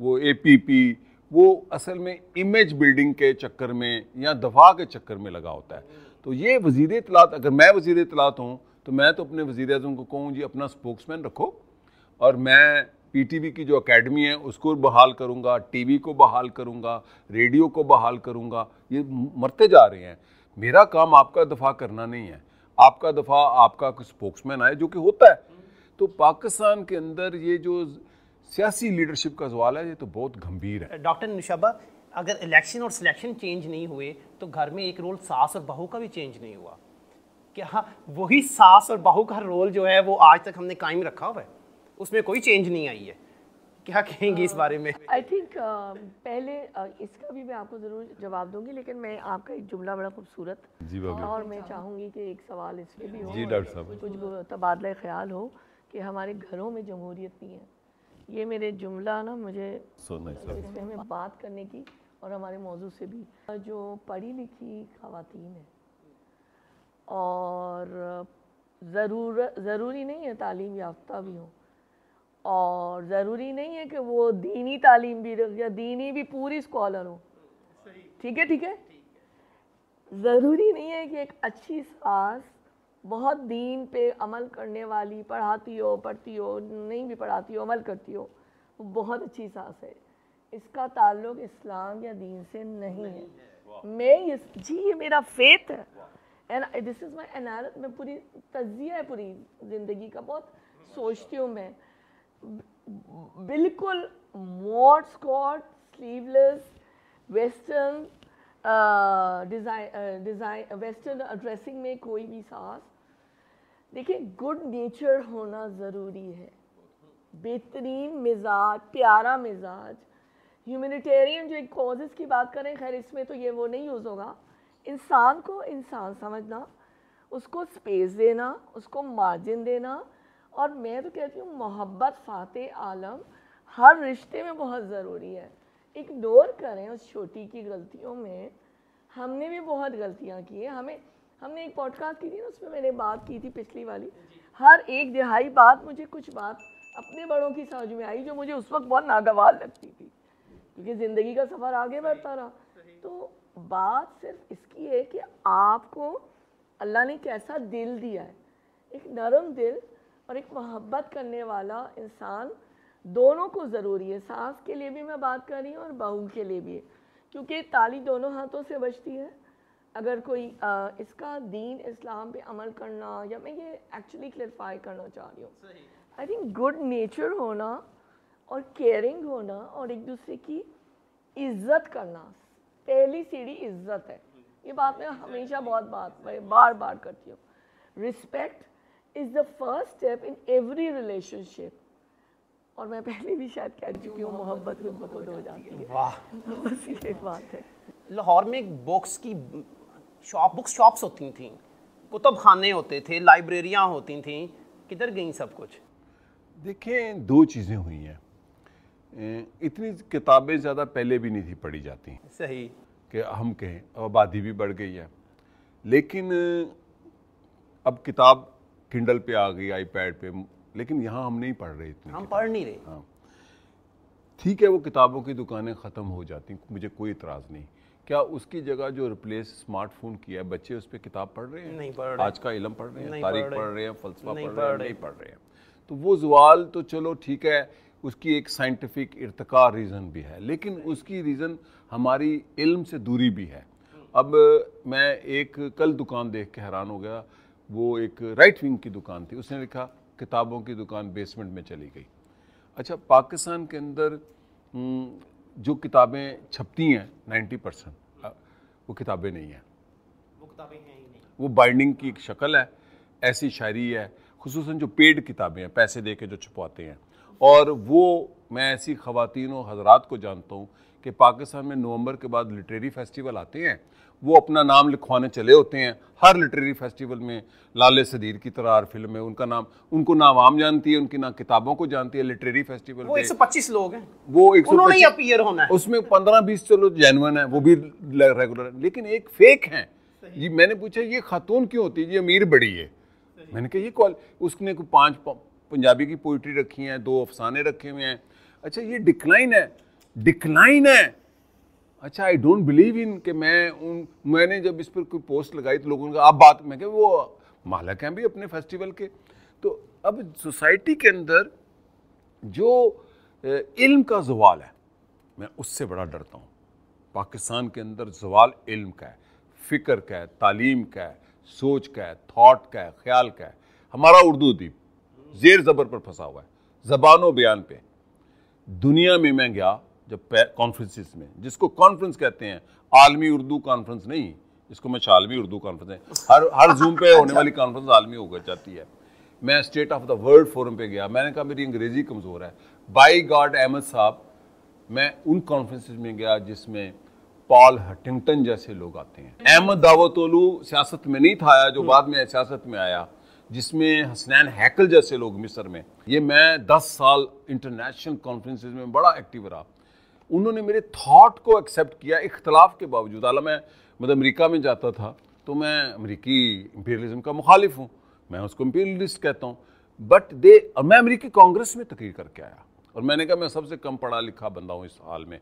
वो ए पी पी वो असल में इमेज बिल्डिंग के चक्कर में या दफा के चक्कर में लगा होता है तो ये वजीर इतलात अगर मैं वजीर इतलात हूँ तो मैं तो अपने वजीर अजम को कहूँ जी अपना स्पोक्समैन रखो और मैं पीटीवी की जो एकेडमी है उसको बहाल करूँगा टीवी को बहाल करूँगा रेडियो को बहाल करूँगा ये मरते जा रहे हैं मेरा काम आपका दफा करना नहीं है आपका दफा आपका स्पोक्समैन आए जो कि होता है तो पाकिस्तान के अंदर ये जो सियासी लीडरशिप का सवाल है ये तो बहुत गंभीर है डॉक्टर निशाबा अगर इलेक्शन और सिलेक्शन चेंज नहीं हुए तो घर में एक रोल सास और बहू का भी चेंज नहीं हुआ क्या हाँ, वही सास और बहू का रोल जो है वो आज तक हमने कायम रखा हुआ है उसमें कोई चेंज नहीं आई है क्या कहेंगी uh, इस बारे में आई थिंक uh, पहले uh, इसका भी मैं आपको ज़रूर जवाब दूंगी लेकिन मैं आपका एक जुमला बड़ा खूबसूरत और मैं चाहूंगी कि एक सवाल इसमें भी हो जी डॉक्टर साहब कुछ तबादला ख्याल हो कि हमारे घरों में जमहूरियत नहीं है ये मेरे जुमला ना मुझे इसमें हमें बात करने की और हमारे मौजू से भी जो पढ़ी लिखी खातन है और ज़रूर ज़रूरी नहीं है तालीम याफ्ता भी हो और ज़रूरी नहीं है कि वो दीनी तालीम भी या दीनी भी पूरी स्कॉलर हो ठीक है ठीक है ज़रूरी नहीं है कि एक अच्छी सास बहुत दीन पे अमल करने वाली पढ़ाती हो पढ़ती हो नहीं भी पढ़ाती हो अमल करती हो वो बहुत अच्छी सास है इसका ताल्लुक इस्लाम या दीन से नहीं, नहीं है मैं ये जी ये मेरा फेथ है एंड दिस इज़ माई अनारत मैं पूरी तजिया है पूरी ज़िंदगी का बहुत सोचती हूँ मैं बिल्कुल मोट स्कॉट sleeveless western design western dressing में कोई भी सास देखिए गुड नेचर होना ज़रूरी है बेहतरीन मिजाज प्यारा मिजाज ह्यूमिटेरियन जो एक कॉजेज़ की बात करें खैर इसमें तो ये वो नहीं यूज़ होगा इंसान को इंसान समझना उसको स्पेस देना उसको मार्जिन देना और मैं तो कहती हूँ मोहब्बत फ़ातह आलम हर रिश्ते में बहुत ज़रूरी है इग्नोर करें उस छोटी की गलतियों में हमने भी बहुत गलतियाँ की हैं हमें हमने एक पॉडकास्ट की थी ना उसमें मैंने बात की थी पिछली वाली हर एक दिहाई बात मुझे कुछ बात अपने बड़ों की समझ में आई जो मुझे उस वक्त बहुत नागवार लगती थी क्योंकि ज़िंदगी का सफ़र आगे बढ़ता रहा तो बात सिर्फ इसकी है कि आपको अल्लाह ने कैसा दिल दिया है एक नरम दिल और एक मोहब्बत करने वाला इंसान दोनों को ज़रूरी है सास के लिए भी मैं बात कर रही हूँ और बहू के लिए भी क्योंकि ताली दोनों हाथों से बजती है अगर कोई आ, इसका दीन इस्लाम पे अमल करना या मैं ये एक्चुअली क्लियरफाई करना चाह रही हूँ आई थिंक गुड नेचर होना और केयरिंग होना और एक दूसरे की इज्जत करना पहली सीढ़ी इज्जत है ये बात मैं हमेशा बहुत बात मैं बार बार करती हूँ respect is the first step in every relationship और मैं पहले भी शायद कह चुकी हूँ मोहब्बत में बहुत हो जाती है वाह बस ये बात है लाहौर में एक बुक्स की शॉप बुक शॉप्स होती थी कुतुब खाने होते थे लाइब्रेरियाँ होती थी किधर गई सब कुछ देखिए दो चीज़ें हुई हैं इतनी किताबें ज़्यादा पहले भी नहीं थी पढ़ी जाती सही कि हम कहें आबादी भी बढ़ गई है लेकिन अब किताब किंडल पे आ गई आईपैड पे लेकिन यहाँ हम नहीं पढ़ रहे इतने हम पढ़ नहीं रहे हाँ ठीक है वो किताबों की दुकानें ख़त्म हो जाती मुझे कोई इतराज़ नहीं क्या उसकी जगह जो रिप्लेस स्मार्टफोन किया है बच्चे उस पर किताब पढ़ रहे हैं नहीं पढ़ रहे आज का इलम पढ़ रहे हैं तारीख पढ़ रहे हैं फलसफा पढ़ रहे हैं नहीं पढ़ रहे हैं तो वो जवाल तो चलो ठीक है उसकी एक साइंटिफिक इरतका रीज़न भी है लेकिन उसकी रीज़न हमारी इल्म से दूरी भी है अब मैं एक कल दुकान देख के हैरान हो गया वो एक राइट विंग की दुकान थी उसने लिखा किताबों की दुकान बेसमेंट में चली गई अच्छा पाकिस्तान के अंदर हम्म, जो किताबें छपती हैं नाइन्टी परसेंट वो किताबें नहीं हैं वो किताबें हैं ही नहीं वो बाइंडिंग की एक शक्ल है ऐसी शायरी है खसूस जो पेड किताबें हैं पैसे दे के जो छुपाते हैं और वो मैं ऐसी ख़वान और हजरात को जानता हूँ कि पाकिस्तान में नवंबर के बाद लिटरेरी फेस्टिवल आते हैं वो अपना नाम लिखवाने चले होते हैं हर लिटरेरी फेस्टिवल में लाले सदीर की तरह हर फिल्म में उनका नाम उनको ना आम जानती है उनकी ना किताबों को जानती है लिटरेरी फेस्टिवल वो 125 लोग हैं वो एक उन्होंने ही अपीयर होना है उसमें 15 20 चलो जेनवन है वो भी रेगुलर है लेकिन एक फेक है जी मैंने पूछा ये खातून क्यों होती है ये अमीर बड़ी है मैंने कहा ये कॉल उसने कोई पाँच पंजाबी की पोइट्री रखी है दो अफसाने रखे हुए हैं अच्छा ये डिक्लाइन है डिक्लाइन है अच्छा आई डोंट बिलीव इन कि मैं उन मैंने जब इस पर कोई पोस्ट लगाई तो लोगों ने कहा आप बात मैं क्या वो मालक हैं भी अपने फेस्टिवल के तो अब सोसाइटी के अंदर जो इल्म का जवाल है मैं उससे बड़ा डरता हूँ पाकिस्तान के अंदर जवाल इल्म का है फ़िक्र का है तालीम का है सोच का है थाट का है ख्याल का है हमारा उर्दू द्वीप जेर ज़बर पर फंसा हुआ है ज़बान बयान पे दुनिया में मैं गया जब में जिसको कॉन्फ्रेंस कहते हैं आलमी उर्दू कॉन्फ्रेंस नहीं इसको मैं शालमी उर्दू कॉन्फ्रेंस है हर हर जूम पे अच्छा। होने वाली कॉन्फ्रेंस आलमी हो जाती है मैं State of the World Forum पे गया मैंने कहा मेरी अंग्रेजी कमज़ोर है बाई गॉड अहमद साहब मैं उन कॉन्फ्रेंस में गया जिसमें पॉल हटिंगटन जैसे लोग आते हैं अहमद दावतोलू सियासत में नहीं था जो हम्म। बाद में सियासत में आया जिसमें हसनैन हैकल जैसे लोग मिस्र में ये मैं 10 साल इंटरनेशनल कॉन्फ्रेंसेज में बड़ा एक्टिव रहा उन्होंने मेरे थॉट को एक्सेप्ट किया इख्तलाफ के बावजूद अला मैं मतलब तो अमरीका में जाता था तो मैं अमरीकी इम्पीरियलिज्म का मुखालिफ हूँ मैं उसको इम्पीरियलिस्ट कहता हूँ बट दे और मैं अमरीकी कांग्रेस में तकरीर करके आया और मैंने कहा मैं सबसे कम पढ़ा लिखा बंदा हूँ इस हाल में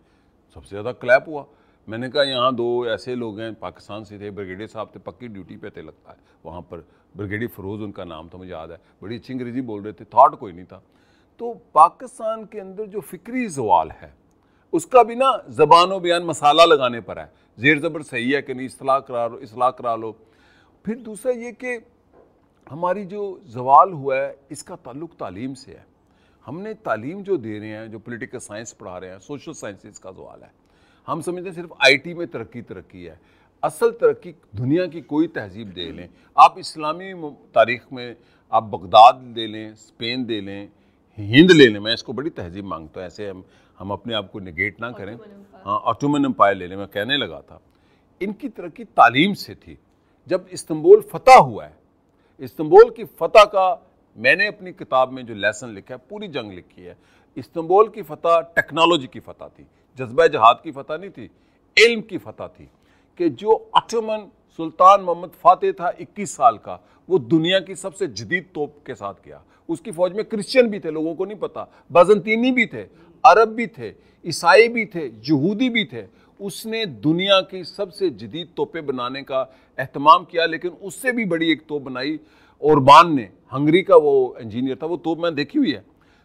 सबसे ज़्यादा क्लैप हुआ मैंने कहा यहाँ दो ऐसे लोग हैं पाकिस्तान से थे ब्रिगेडियर साहब थे पक्की ड्यूटी पे थे लगता है वहाँ पर ब्रिगेडियर फरोज़ उनका नाम था तो मुझे याद है बड़ी अच्छी अंग्रेज़ी बोल रहे थे थाट कोई नहीं था तो पाकिस्तान के अंदर जो फ़िक्री जवाल है उसका भी ना जबान बयान मसाला लगाने पर है जेर ज़बर सही है कि नहीं असलाह करा लो असलाह करा लो फिर दूसरा ये कि हमारी जो जवाल हुआ है इसका ताल्लुक तालीम से है हमने तालीम जो दे रहे हैं जो पोलिटिकल साइंस पढ़ा रहे हैं सोशल साइंस का जवाल है हम समझते हैं सिर्फ आईटी में तरक्की तरक्की है असल तरक्की दुनिया की कोई तहजीब दे लें आप इस्लामी तारीख में आप बगदाद ले लें स्पेन दे लें हिंद ले लें मैं इसको बड़ी तहजीब मांगता हूँ ऐसे हम हम अपने आप को निगेट ना करें हाँ ऑटोमन एम्पायर ले लें मैं कहने लगा था इनकी तरक्की तालीम से थी जब इस्तंबुल फतह हुआ है इस्तंबुल की फतह का मैंने अपनी किताब में जो लेसन लिखा है पूरी जंग लिखी है इस्तंबुल की फतह टेक्नोलॉजी की फतह थी जज्बा जहाद की फतह नहीं थी इल्म की फतह थी कि जो ऑटोमन सुल्तान मोहम्मद फातह था 21 साल का वो दुनिया की सबसे जदीद तोप के साथ गया उसकी फौज में क्रिश्चियन भी थे लोगों को नहीं पता बाजनतीनी भी थे अरब भी थे ईसाई भी थे यहूदी भी थे उसने दुनिया की सबसे जदीद तोपे बनाने का अहतमाम किया लेकिन उससे भी बड़ी एक तोप बनाई औरबान ने हंगरी का वो इंजीनियर था वो तोप मैंने देखी हुई है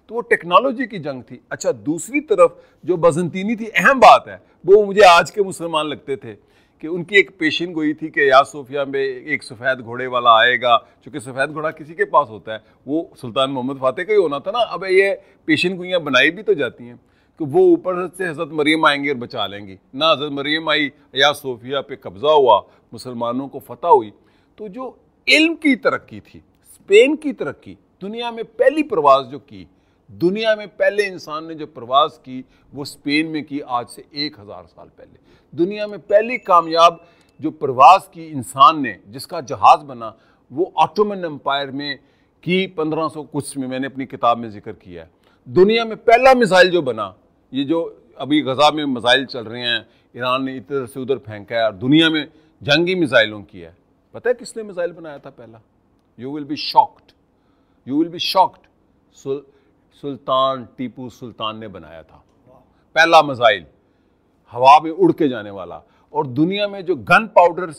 तो वो टेक्नोलॉजी की जंग थी अच्छा दूसरी तरफ जो बजंतीनी थी अहम बात है वो मुझे आज के मुसलमान लगते थे कि उनकी एक पेशन गोई थी कि या सोफिया में एक सफ़ेद घोड़े वाला आएगा चूँकि सफ़ेद घोड़ा किसी के पास होता है वो सुल्तान मोहम्मद फ़ातह का ही होना था ना अब ये पेशन गोइयाँ बनाई भी तो जाती हैं कि वो ऊपर से हज़रत मरीम आएंगी और बचा लेंगी ना हज़रत मरीम आई या सोफिया पे कब्ज़ा हुआ मुसलमानों को फतह हुई तो जो इल्म की तरक्की थी स्पेन की तरक्की दुनिया में पहली प्रवास जो की दुनिया में पहले इंसान ने जो प्रवास की वो स्पेन में की आज से एक हज़ार साल पहले दुनिया में पहली कामयाब जो प्रवास की इंसान ने जिसका जहाज़ बना वो ऑटोमन एम्पायर में की 1500 कुछ में मैंने अपनी किताब में जिक्र किया है दुनिया में पहला मिसाइल जो बना ये जो अभी गज़ा में मिसाइल चल रहे हैं ईरान ने इधर से उधर फेंका है और दुनिया में जंगी मिसाइलों की है पता है किसने मिसाइल बनाया था पहला you will be shocked you will be shocked so Sultan Tipu Sultan ने बनाया था पहला मिसाइल हवा में उड़ के जाने वाला और दुनिया में जो गन पाउडर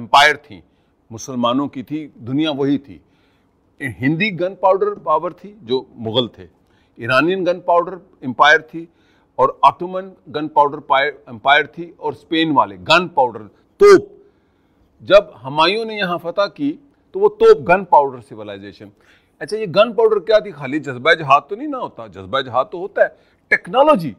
एम्पायर थी मुसलमानों की थी दुनिया वही थी हिंदी गन पाउडर पावर थी जो मुग़ल थे ईरानियन गन पाउडर एम्पायर थी और ऑटोमन गन पाउडर एम्पायर थी और स्पेन वाले गन पाउडर तोप जब हमायूं ने यहाँ फतह की तो वो तोप गन पाउडर सिविलाइजेशन अच्छा ये गन पाउडर क्या थी खाली जज्बा जहाद तो नहीं ना होता जज्बा जहाद तो होता है टेक्नोलॉजी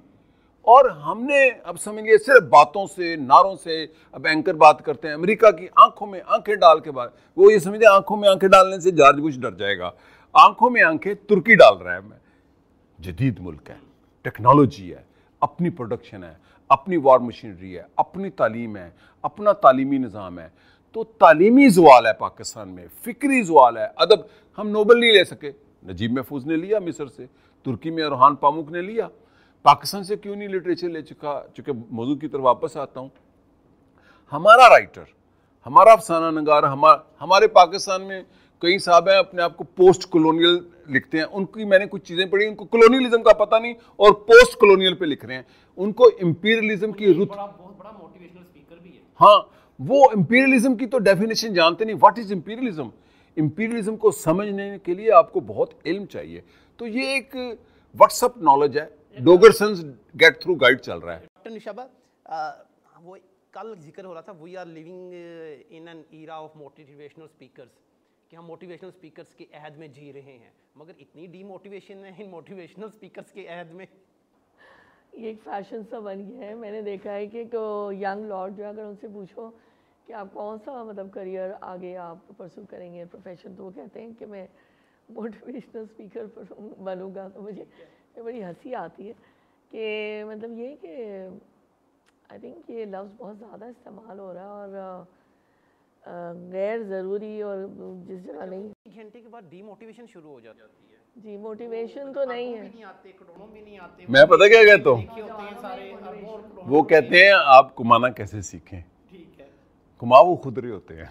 और हमने अब समझिए सिर्फ बातों से नारों से अब एंकर बात करते हैं अमेरिका की आंखों में आंखें डाल के बाद वो ये समझे आंखों में आंखें डालने से जार्ज बुश डर जाएगा आंखों में आंखें तुर्की डाल रहा है मैं जदीद मुल्क है टेक्नोलॉजी है अपनी प्रोडक्शन है अपनी वॉर मशीनरी है अपनी तालीम है अपना तालीमी निज़ाम है तो तालीमी जवाल है पाकिस्तान में फ़िक्री जवाल है अदब हम नोबल नहीं ले सके नजीब महफूज ने लिया मिस्र से तुर्की में रुहान पामुक ने लिया पाकिस्तान से क्यों नहीं लिटरेचर ले चुका चूँकि मौजू की तरफ वापस आता हूँ हमारा राइटर हमारा अफसाना नगार हमारा हमारे पाकिस्तान में कई साहब हैं अपने आप को पोस्ट कॉलोनियल लिखते हैं उनकी मैंने कुछ चीज़ें पढ़ी उनको कॉलोनियलिज्म का पता नहीं और पोस्ट कॉलोनियल पे लिख रहे हैं उनको इम्पीरियलिज्म की रुत बड़ा भी है हाँ वो इंपीरियलिज्म की तो डेफिनेशन जानते नहीं व्हाट इज इंपीरियलिज्म इंपीरियलिज्म को समझने के लिए आपको बहुत इल्म चाहिए तो ये एक व्हाट्सअप नॉलेज है डोगरसन गेट थ्रू गाइड चल रहा है डॉक्टर निशाबा uh, वो कल जिक्र हो रहा था we are living in an era of motivational speakers कि हम मोटिवेशनल स्पीकर्स के अहद में जी रहे हैं मगर इतनी डीमोटिवेशन है इन मोटिवेशनल स्पीकर्स के अहद में ये एक फैशन सा बन गया है मैंने देखा है कि तो यंग लॉर्ड जो है अगर उनसे पूछो कि आप कौन सा मतलब करियर आगे आप परसू करेंगे प्रोफेशन तो वो कहते हैं कि मैं मोटिवेशनल स्पीकर बनूंगा बनूँगा तो मुझे बड़ी हंसी आती है कि मतलब ये कि आई थिंक ये लफ्ज़ बहुत ज़्यादा इस्तेमाल हो रहा है और गैर ज़रूरी और जिस जगह नहीं घंटे के बाद डीमोटिवेशन शुरू हो जाती है जी मोटिवेशन तो नहीं है नहीं आते, भी नहीं आते, मैं पता क्या कहता हूँ वो कहते हैं आप कमाना कैसे सीखें कुमाऊ खुदरे होते हैं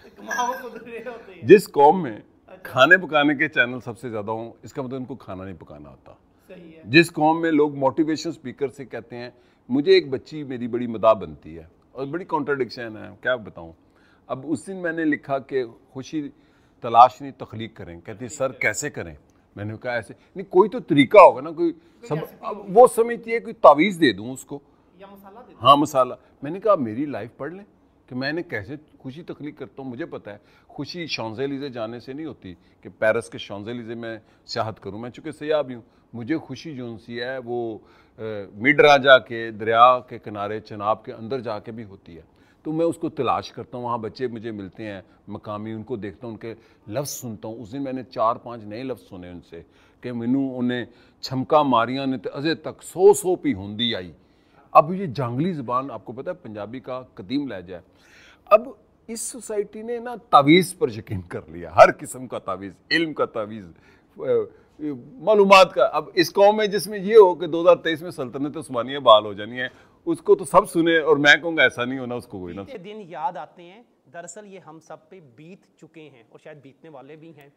खुदरे होते हैं जिस कौम में अच्छा। खाने पकाने के चैनल सबसे ज़्यादा हों इसका मतलब उनको खाना नहीं पकाना होता सही है जिस कौम में लोग मोटिवेशन स्पीकर से कहते हैं मुझे एक बच्ची मेरी बड़ी मदा बनती है और बड़ी कॉन्ट्राडिक्शन है क्या बताऊँ अब उस दिन मैंने लिखा कि खुशी तलाश नहीं तख्लीक करें कहती सर कैसे करें मैंने कहा ऐसे नहीं कोई तो तरीका होगा ना कोई सब अब वो समझती है कोई तावीज़ दे दूँ उसको या मसाला दे हाँ मसाला मैंने कहा मेरी लाइफ पढ़ लें कि मैंने कैसे खुशी तकलीफ करता हूँ मुझे पता है खुशी शॉन्जेलीजे जाने से नहीं होती कि पेरिस के शॉन्जेलीजे में सियाहत करूँ मैं चूँकि सयाह भी हूँ मुझे खुशी जो सी है वो मिड राजा के दरिया के किनारे चनाब के अंदर जा के भी होती है तो मैं उसको तलाश करता हूँ वहाँ बच्चे मुझे मिलते हैं मकामी उनको देखता हूँ उनके लफ्ज़ सुनता हूँ उस दिन मैंने चार पाँच नए लफ्ज़ सुने उनसे कि मैनू उन्हें छमका मारिया ने तो अजे तक सौ सौ पी होंगी आई अब ये जंगली ज़बान आपको पता है पंजाबी का कदीम लहजा है अब इस सोसाइटी ने ना तावीज़ पर यकीन कर लिया हर किस्म का तावीज़ इल्म का तावीज़ मालूम का अब इस कौम में जिसमें ये हो कि 2023 में सल्तनत उस्मानिया बहाल हो जानी है उसको तो सब सुने और मैं कहूँगा ऐसा नहीं होना उसको कोई ना दिन याद आते हैं दरअसल ये हम सब पे बीत चुके हैं और शायद बीतने वाले भी हैं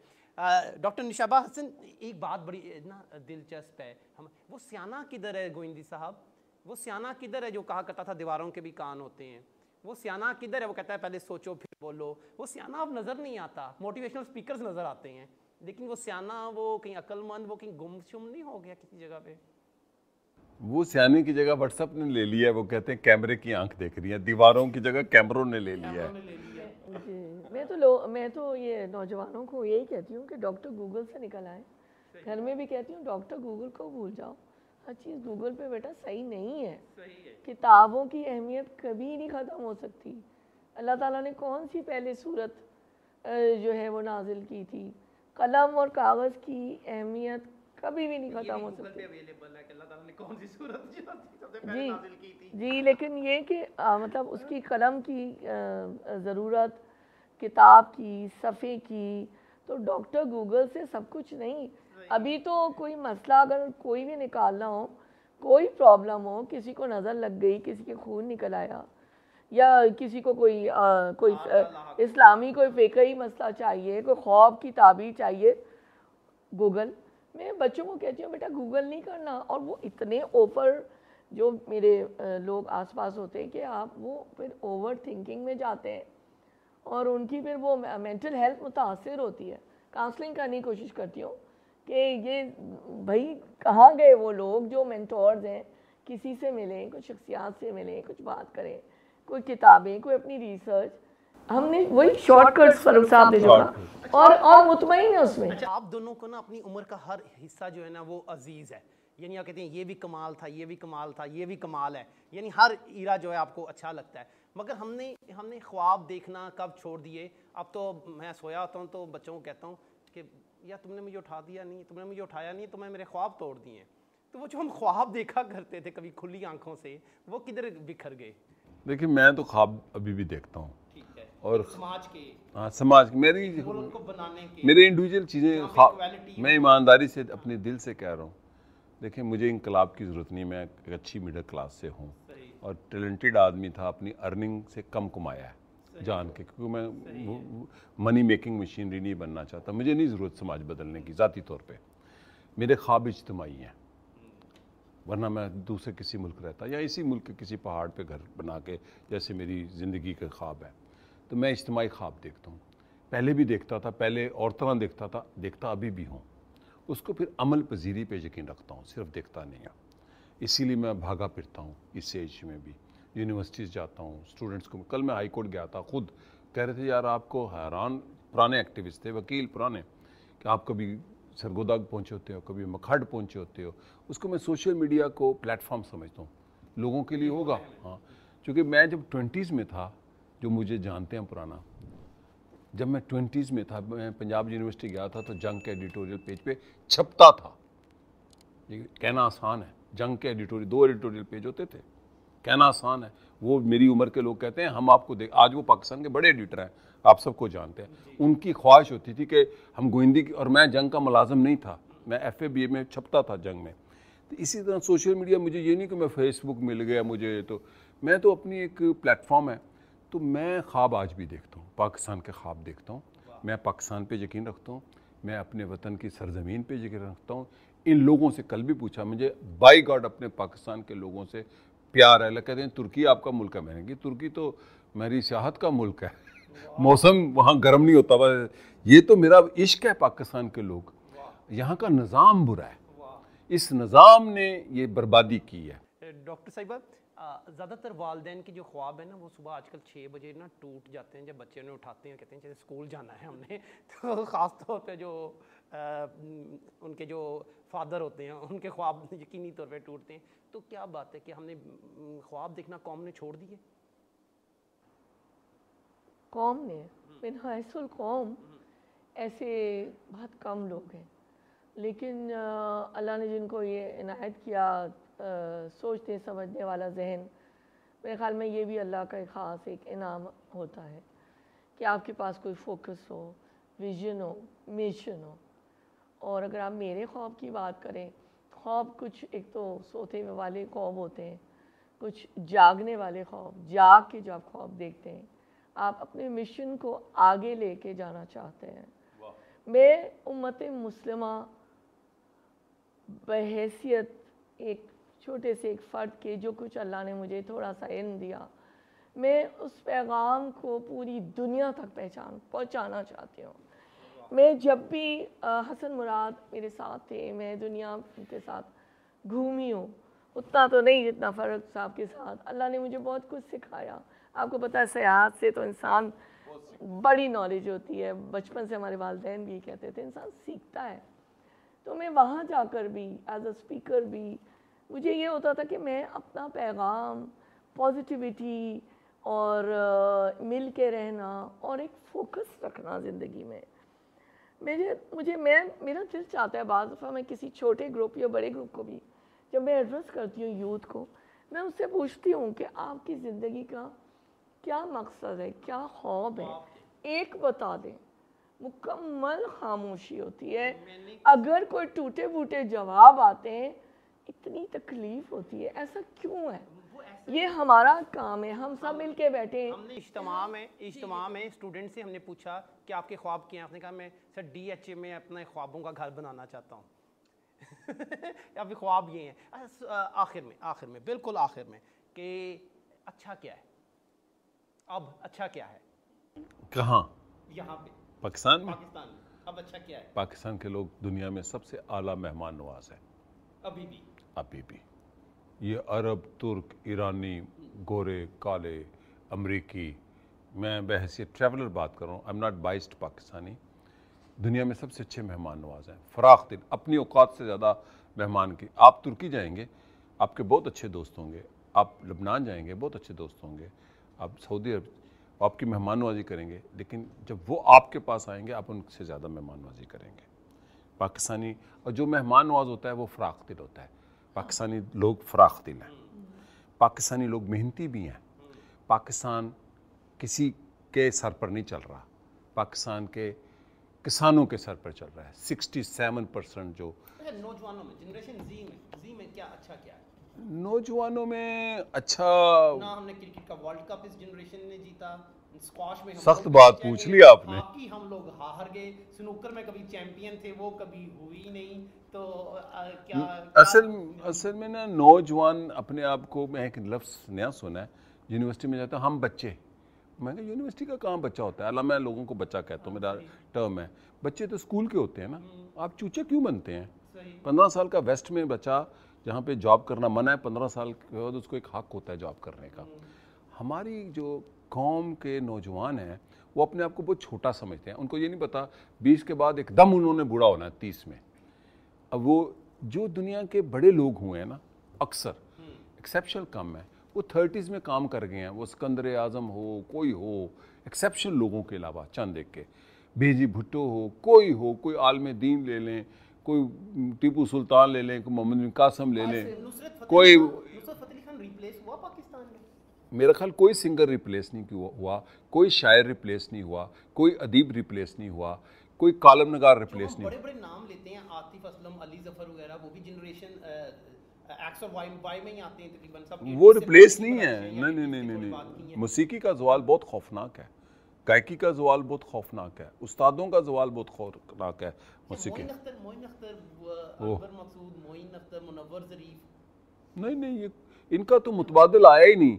डॉक्टर निशाबा हसन एक बात बड़ी ना दिलचस्प है हम वो सियाना किधर है गोविंदी साहब वो सियाना किधर है जो कहा करता था दीवारों के भी कान होते हैं वो सियाना किधर है वो कहता है पहले सोचो फिर बोलो वो सियाना अब नज़र नहीं आता मोटिवेशनल स्पीकर नज़र आते हैं लेकिन वो सियाना वो कहीं अक्लमंद वो कहीं गुमशुम नहीं हो गया किसी जगह पे वो सियाने की जगह व्हाट्सएप ने ले लिया है वो कहते हैं कैमरे की आंख देख रही है दीवारों की जगह कैमरों ने ले लिया है मैं तो लो मैं तो ये नौजवानों को यही कहती हूँ कि डॉक्टर गूगल से निकल आए घर में भी कहती हूँ डॉक्टर गूगल को भूल जाओ हर चीज़ गूगल पे बेटा सही नहीं है, सही है। किताबों की अहमियत कभी नहीं ख़त्म हो सकती अल्लाह ताला ने कौन सी पहले सूरत जो है वो नाजिल की थी कलम और कागज़ की अहमियत कभी भी नहीं ख़त्म हो सकती जी जी लेकिन ये कि मतलब उसकी कलम की ज़रूरत किताब की सफ़े की तो डॉक्टर गूगल से सब कुछ नहीं अभी तो कोई मसला अगर कोई भी निकालना हो कोई प्रॉब्लम हो किसी को नज़र लग गई किसी के खून निकल आया या किसी को कोई आ, कोई हाँ, इस्लामी कोई फ़िकई मसला चाहिए कोई खौफ की ताबीर चाहिए गूगल मैं बच्चों को कहती हूँ बेटा गूगल नहीं करना और वो इतने ओवर जो मेरे लोग आसपास होते हैं कि आप वो फिर ओवर थिंकिंग में जाते हैं और उनकी फिर वो मेंटल हेल्थ मुतासर होती है काउंसलिंग करने की कोशिश करती हूँ कि ये भाई कहाँ गए वो लोग जो मैंटोर्स हैं किसी से मिलें कुछ शख्सियात से मिलें कुछ बात करें कोई किताबें कोई अपनी रिसर्च हमने वही शॉर्टकट्स फरूख साहब ने जोड़ा और और मुतमिन है उसमें अच्छा, आप दोनों को ना अपनी उम्र का हर हिस्सा जो है ना वो अजीज़ है यानी आप कहते हैं ये भी कमाल था ये भी कमाल था ये भी कमाल है यानी हर इरा जो है आपको अच्छा लगता है मगर हमने हमने ख्वाब देखना कब छोड़ दिए अब तो मैं सोया होता हूँ तो बच्चों को कहता हूँ कि या तुमने मुझे उठा दिया नहीं तुमने मुझे उठाया नहीं तो मैं मेरे ख्वाब तोड़ दिए तो वो जो हम ख्वाब देखा करते थे कभी खुली आंखों से वो किधर बिखर गए देखिए मैं तो ख्वाब अभी भी देखता हूँ और समाज के हाँ समाज के मेरी उनको बनाने के मेरे इंडिविजुअल चीज़ें मैं ईमानदारी से अपने दिल से कह रहा हूँ देखिए मुझे इनकलाब की ज़रूरत नहीं मैं एक अच्छी मिडिल क्लास से हूँ और टैलेंटेड आदमी था अपनी अर्निंग से कम कमाया है जान के क्योंकि मैं मनी मेकिंग मशीनरी नहीं बनना चाहता मुझे नहीं ज़रूरत समाज बदलने की ज़ाती तौर पर मेरे ख्वाब इजतमाही हैं वरना मैं दूसरे किसी मुल्क रहता या इसी मुल्क के किसी पहाड़ पे घर बना के जैसे मेरी ज़िंदगी के ख्वाब है तो मैं इज्तमाही ख्वाब देखता हूँ पहले भी देखता था पहले और तरह देखता था देखता अभी भी हूँ उसको फिर अमल पजीरी पे यकीन रखता हूँ सिर्फ देखता नहीं इसीलिए मैं भागा फिरता हूँ इस एज में भी यूनिवर्सिटीज़ जाता हूँ स्टूडेंट्स को कल मैं हाई कोर्ट गया था खुद कह रहे थे यार आपको हैरान पुराने एक्टिविस्ट थे वकील पुराने कि आप कभी सरगोदाग पहुँचे होते हो कभी मखाड पहुँचे होते हो उसको मैं सोशल मीडिया को प्लेटफॉर्म समझता हूँ लोगों के लिए होगा हाँ क्योंकि मैं जब ट्वेंटीज़ में था जो मुझे जानते हैं पुराना जब मैं ट्वेंटीज़ में था मैं पंजाब यूनिवर्सिटी गया था तो जंग के एडिटोरियल पेज पे छपता था ये कहना आसान है जंग के एडिटोरियल दो एडिटोरियल पेज होते थे कहना आसान है वो मेरी उम्र के लोग कहते हैं हम आपको देख आज वो पाकिस्तान के बड़े एडिटर हैं आप सबको जानते हैं उनकी ख्वाहिश होती थी कि हम गोइंदी की और मैं जंग का मुलाजम नहीं था मैं एफ में छपता था जंग में तो इसी तरह सोशल मीडिया मुझे ये नहीं कि मैं फेसबुक मिल गया मुझे तो मैं तो अपनी एक प्लेटफॉर्म है तो मैं ख्वाब आज भी देखता हूँ पाकिस्तान के ख्वाब देखता हूँ मैं पाकिस्तान पर यकीन रखता हूँ मैं अपने वतन की सरजमीन पर यकीन रखता हूँ इन लोगों से कल भी पूछा मुझे बाई गॉड अपने पाकिस्तान के लोगों से प्यार है कहते हैं तुर्की आपका मुल्क है मैंने कि तुर्की तो मेरी सियाहत का मुल्क है मौसम वहाँ गर्म नहीं होता वह ये तो मेरा इश्क है पाकिस्तान के लोग यहाँ का निज़ाम बुरा है इस निज़ाम ने ये बर्बादी की है डॉक्टर साहिबा ज़्यादातर वालदे के जो ख्वाब है ना वो सुबह आजकल छः बजे ना टूट जाते हैं जब बच्चे उन्हें उठाते हैं कहते हैं जैसे स्कूल जाना है हमने तो ख़ास तौर पे जो आ, उनके जो फादर होते हैं उनके ख्वाब यकीनी तौर पे टूटते हैं तो क्या बात है कि हमने हम्म, ख्वाब देखना कौम ने छोड़ दिए कौम ने मिन हम्म। कौम हम्म। ऐसे बहुत कम लोग हैं लेकिन अल्लाह ने जिनको ये इनायत किया आ, सोचने समझने वाला जहन मेरे ख्याल में ये भी अल्लाह का एक ख़ास एक इनाम होता है कि आपके पास कोई फोकस हो विजन हो मिशन हो और अगर आप मेरे ख्वाब की बात करें ख्वाब कुछ एक तो सोते वाले ख्वाब होते हैं कुछ जागने वाले ख्वाब जाग के जो आप ख्वाब देखते हैं आप अपने मिशन को आगे लेके जाना चाहते हैं मैं उम्मत मुसलमा बहसीत एक छोटे से एक फ़र्द के जो कुछ अल्लाह ने मुझे थोड़ा सा इन दिया मैं उस पैगाम को पूरी दुनिया तक पहचान पहुँचाना चाहती हूँ मैं जब भी आ, हसन मुराद मेरे साथ थे मैं दुनिया उनके साथ घूमी हूँ उतना तो नहीं जितना फ़र्क साहब के साथ अल्लाह ने मुझे बहुत कुछ सिखाया आपको पता है सयाहत से तो इंसान बड़ी नॉलेज होती है बचपन से हमारे वालदे भी कहते थे इंसान सीखता है तो मैं वहाँ जाकर भी एज अ स्पीकर भी मुझे ये होता था कि मैं अपना पैगाम पॉजिटिविटी और मिल के रहना और एक फोकस रखना ज़िंदगी में मेरे मुझे मैं मेरा दिल चाहता है बाज़ दफ़ा मैं किसी छोटे ग्रुप या बड़े ग्रुप को भी जब मैं एड्रेस करती हूँ यूथ को मैं उससे पूछती हूँ कि आपकी ज़िंदगी का क्या मकसद है क्या खौब है एक बता दें मुकम्मल खामोशी होती है अगर कोई टूटे फूटे जवाब आते हैं इतनी तकलीफ़ होती है ऐसा क्यों है ये हमारा काम है हम सब मिल के बैठे हैं हमने इज्तम में में स्टूडेंट से हमने पूछा कि आपके ख्वाब क्या हैं आपने कहा मैं सर डी एच ए में अपने ख्वाबों का घर बनाना चाहता हूँ आपके ख्वाब ये हैं आखिर में आखिर में बिल्कुल आखिर में कि अच्छा क्या है अब अच्छा क्या है कहाँ यहाँ पे पाकिस्तान में पाकिस्तान में अब अच्छा क्या है पाकिस्तान के लोग दुनिया में सबसे आला मेहमान नवाज है अभी भी अभी भी ये अरब तुर्क ईरानी गोरे काले अमरीकी मैं बहसीत ट्रैवलर बात कर रहा हूँ I am not biased Pakistani दुनिया में सबसे अच्छे मेहमान नवाज हैं फ़राख दिन अपनी औकात से ज़्यादा मेहमान की आप तुर्की जाएंगे आपके बहुत अच्छे दोस्त होंगे आप लबनान जाएंगे बहुत अच्छे दोस्त होंगे आप सऊदी अरब आपकी मेहमान नवाजी करेंगे लेकिन जब वो आपके पास आएंगे आप उनसे ज़्यादा मेहमान नवाजी करेंगे पाकिस्तानी और जो मेहमान नवाज होता है वो फ़राख दिल होता है पाकिस्तानी लोग फ़राख दिल हैं पाकिस्तानी लोग मेहनती भी हैं पाकिस्तान किसी के सर पर नहीं चल रहा पाकिस्तान के किसानों के सर पर चल रहा है सिक्सटी सेवन परसेंट जो अच्छा, नौजवानों में जनरेशन जी में जी में क्या अच्छा क्या है नौजवानों में अच्छा ना हमने क्रिकेट का वर्ल्ड कप इस जनरेशन ने जीता सख्त बात पूछ ली आपने हॉकी हाँ, हम लोग हार गए स्नूकर में कभी चैंपियन थे वो कभी हुई नहीं तो क्या, असल असल में ना नौजवान अपने आप को मैं एक लफ्स नया सुना है यूनिवर्सिटी में जाता हम बच्चे मैं कहा यूनिवर्सिटी का काम बच्चा होता है अला मैं लोगों को बच्चा कहता हूँ मेरा टर्म हाँ, है बच्चे तो स्कूल के होते हैं ना हम्म। आप चूचे क्यों बनते हैं पंद्रह साल का वेस्ट में बच्चा जहाँ पे जॉब करना मना है पंद्रह साल के बाद उसको एक हक होता है जॉब करने का हम्म। हमारी जो कौम के नौजवान हैं वो अपने आप को बहुत छोटा समझते हैं उनको ये नहीं पता बीस के बाद एकदम उन्होंने बूढ़ा होना है तीस में अब वो जो दुनिया के बड़े लोग हुए हैं ना अक्सर एक्सेप्शनल कम है वो थर्टीज़ में काम कर गए हैं वो सिकंदर आज़म हो कोई हो एक्सेप्शन लोगों के अलावा चंद एक के भेजी भुट्टो हो कोई हो कोई आलम दीन ले लें कोई टीपू सुल्तान ले लें कोई मोहम्मद बिन कासम ले लें कोई मेरा ख्याल कोई सिंगर रिप्लेस नहीं हुआ कोई शायर रिप्लेस नहीं हुआ कोई अदीब रिप्लेस नहीं हुआ कोई कालम नगार रिप्लेस नहीं बड़े बड़े नाम लेते हैं आतिफ असलम अली जफर वगैरह वो भी जनरेशन वो रिप्लेस नहीं है नहीं नहीं नहीं नहीं मौसीकी का जवाल बहुत खौफनाक है गायकी का जवाल बहुत खौफनाक है उस्तादों का जवाल बहुत खौफनाक है अच्छा, मौसीकी नहीं नहीं ये इनका तो मुतबादल आया ही नहीं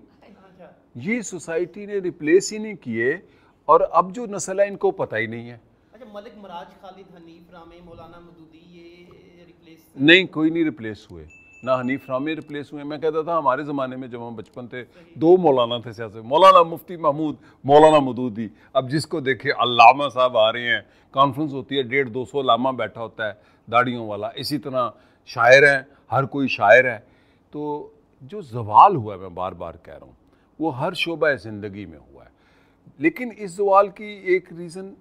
ये सोसाइटी ने रिप्लेस ही नहीं किए और अब जो नस्ल है इनको पता ही नहीं है अच्छा मलिक मराज खालिद हनीफ रामे मौलाना मदूदी ये रिप्लेस नहीं कोई नहीं रिप्लेस हुए ना हनीफ रामे रिप्लेस हुए मैं कहता था हमारे ज़माने में जब हम बचपन थे दो मौलाना थे सियासत मौलाना मुफ्ती महमूद मौलाना मदूदी अब जिसको देखे अलामा साहब आ रहे हैं कॉन्फ्रेंस होती है डेढ़ दो सौ लामा बैठा होता है दाढ़ियों वाला इसी तरह शायर हैं हर कोई शायर है तो जो जवाल हुआ मैं बार बार कह रहा हूँ वो हर शोबा ज़िंदगी में हुआ है लेकिन इस सवाल की एक रीज़न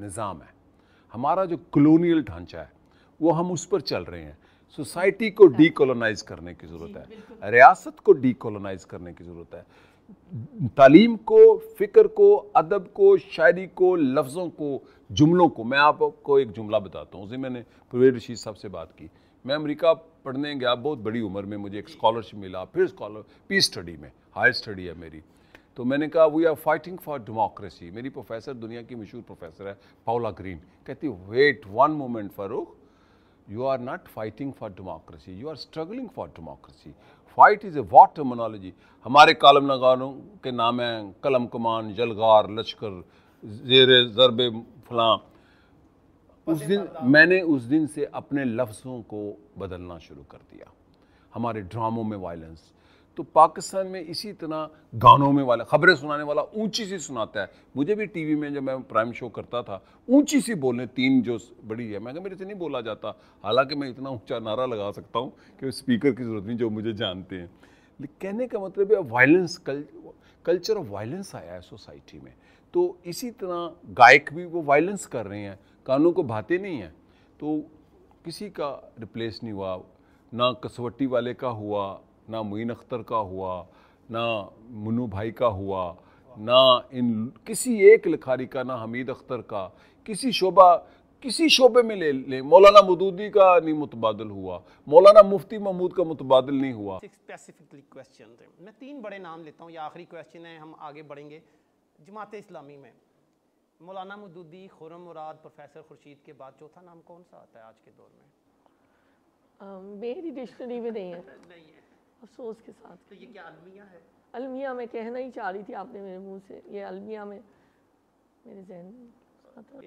निज़ाम है हमारा जो कलोनियल ढांचा है वो हम उस पर चल रहे हैं सोसाइटी को डीकोलोनाइज अच्छा। करने की ज़रूरत है रियासत को डीकोलोनाइज करने की ज़रूरत है तालीम को फ़िक्र को अदब को शायरी को लफ्ज़ों को जुमलों को मैं आपको एक जुमला बताता हूँ उसे मैंने प्रवेद रशीद साहब से बात की मैं अमेरिका पढ़ने गया बहुत बड़ी उम्र में मुझे एक स्कॉलरशिप मिला फिर स्कॉलर पी स्टडी में हायर स्टडी है मेरी तो मैंने कहा we are fighting for democracy मेरी प्रोफेसर दुनिया की मशहूर प्रोफेसर है पाउला ग्रीन कहती wait one moment Farooq you are not fighting for democracy you are struggling for democracy fight is a what monology हमारे कालम नगारों के नाम हैं कलम कमान जलगार लश्कर जेर ज़रब फलां उस दिन मैंने उस दिन से अपने लफ्ज़ों को बदलना शुरू कर दिया हमारे ड्रामों में वायलेंस तो पाकिस्तान में इसी तरह गानों में वाला खबरें सुनाने वाला ऊंची सी सुनाता है मुझे भी टीवी में जब मैं प्राइम शो करता था ऊंची सी बोलने तीन जो बड़ी है मैं मेरे से नहीं बोला जाता हालांकि मैं इतना ऊंचा नारा लगा सकता हूँ कि स्पीकर की ज़रूरत नहीं जो मुझे जानते हैं कहने का मतलब है वायलेंस कल, कल्चर ऑफ वायलेंस आया है सोसाइटी में तो इसी तरह गायक भी वो वायलेंस कर रहे हैं कानों को भाते नहीं हैं तो किसी का रिप्लेस नहीं हुआ ना कसवटी वाले का हुआ ना मुइन अख्तर का हुआ ना मुनू भाई का हुआ ना इन किसी एक लिखारी का ना हमीद अख्तर का किसी शोबा किसी शोबे में ले ले मौलाना मदूदी का नहीं मुतबादल हुआ मौलाना मुफ्ती महमूद का मुतबादल नहीं हुआ स्पेसिफिकली क्वेश्चन मैं तीन बड़े नाम लेता हूँ ये आखिरी क्वेश्चन है हम आगे बढ़ेंगे जमात इस्लामी में मौलाना मदूदी खुरम मुराद प्रोफेसर खुर्शीद के बाद चौथा नाम कौन सा आता है आज के दौर में आ, मेरी डिक्शनरी में नहीं है नहीं है अफसोस के साथ तो ये क्या अलमिया है अलमिया मैं कहना ही चाह रही थी आपने मेरे मुंह से ये अलमिया में मेरे जहन में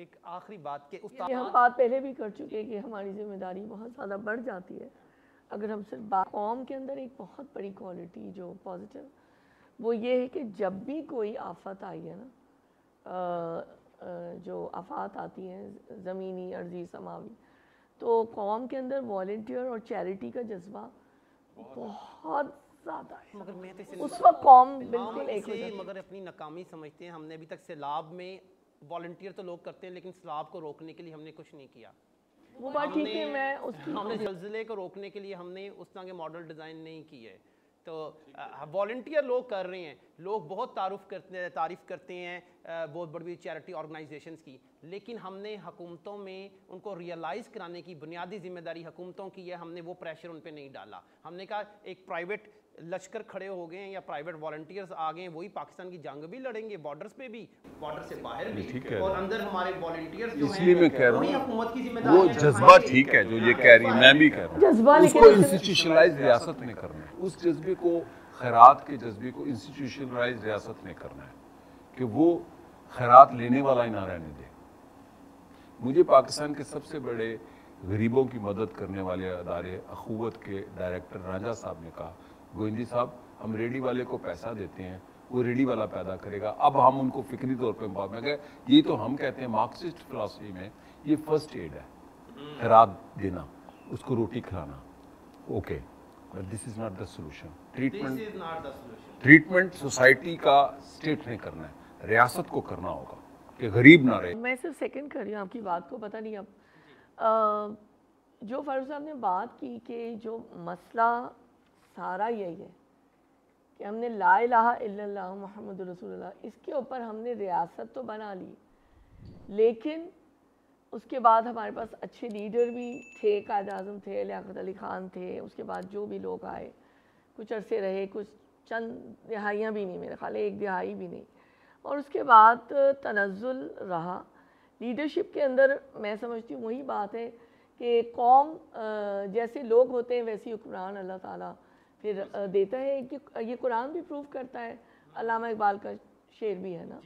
एक आखिरी बात के ये हम बात पहले भी कर चुके हैं कि हमारी जिम्मेदारी बहुत ज़्यादा बढ़ जाती है अगर हम सिर्फ बात कौम के अंदर एक बहुत बड़ी क्वालिटी जो पॉजिटिव वो ये है कि जब भी कोई आफत आई है ना जो आफात आती हैं ज़मीनी अर्जी समावी तो कौम के अंदर वॉल्टियर और चैरिटी का जज्बा बहुत ज़्यादा मगर मैं तो इसे उस वक्त कौम बिल्कुल एक ही मगर अपनी नाकामी समझते हैं हमने अभी तक सैलाब में वॉल्टियर तो लोग करते हैं लेकिन सैलाब को रोकने के लिए हमने कुछ नहीं किया वो बात ठीक है मैं उसकी हमने जलजिले को रोकने के लिए हमने उस तरह के मॉडल डिज़ाइन नहीं किए तो वॉल्टियर लोग कर रहे हैं लोग बहुत तारुफ करते हैं तारीफ़ करते हैं बहुत बड़ी बड़ी चैरिटी ऑर्गेनाइजेशंस की लेकिन हमने हकूमतों में उनको रियलाइज़ कराने की बुनियादी जिम्मेदारी हकूमतों की है हमने वो प्रेशर उन पर नहीं डाला हमने कहा एक प्राइवेट लश्कर खड़े हो गए या प्राइवेट वॉल्टियर्स आ गए वही पाकिस्तान की जंग भी लड़ेंगे बॉर्डर्स पे भी बॉर्डर से बाहर भी ठीक है और अंदर हमारे वॉल्टियर्स इसलिए मैं कह रहा हूँ वो जज्बा ठीक है जो ये कह रही है मैं भी कह रहा हूँ इंस्टीट्यूशनलाइज रियासत में करना है उस जज्बे को खैरात के जज्बे को इंस्टीट्यूशनलाइज रियासत में करना है कि वो खैरात लेने वाला ही ना रहने दे मुझे पाकिस्तान के सबसे बड़े गरीबों की मदद करने वाले अदारे अखूत के डायरेक्टर राजा साहब ने कहा गोविंदी साहब हम रेडी वाले को पैसा देते हैं वो रेडी वाला पैदा करेगा अब हम उनको फिक्री तौर पर मैं गए ये तो हम कहते हैं मार्क्सिस्ट फिलासफी में ये फर्स्ट एड है शराब हम्म। देना उसको रोटी खिलाना okay this is not the solution treatment treatment society का स्टेट ने करना है रियासत को करना होगा कि गरीब ना रहे मैं सिर्फ सेकंड कर रही हूँ आपकी बात को पता नहीं अब जो फर्ज साहब ने बात की कि जो मसला सारा यही है कि हमने ला ला मोहम्मद रसूल इसके ऊपर हमने रियासत तो बना ली लेकिन उसके बाद हमारे पास अच्छे लीडर भी थे कायद अजम थे लियात अली ख़ान थे उसके बाद जो भी लोग आए कुछ अरसे रहे कुछ चंद दिहाइयाँ भी नहीं मेरे ख्याल एक दिहाई भी नहीं और उसके बाद तनज़ुल रहा लीडरशिप के अंदर मैं समझती हूँ वही बात है कि कौम जैसे लोग होते हैं वैसे ही कुरान अल्लाह ताला फिर देता है कि ये कुरान भी प्रूव करता है अलामा इकबाल का शेर भी है ना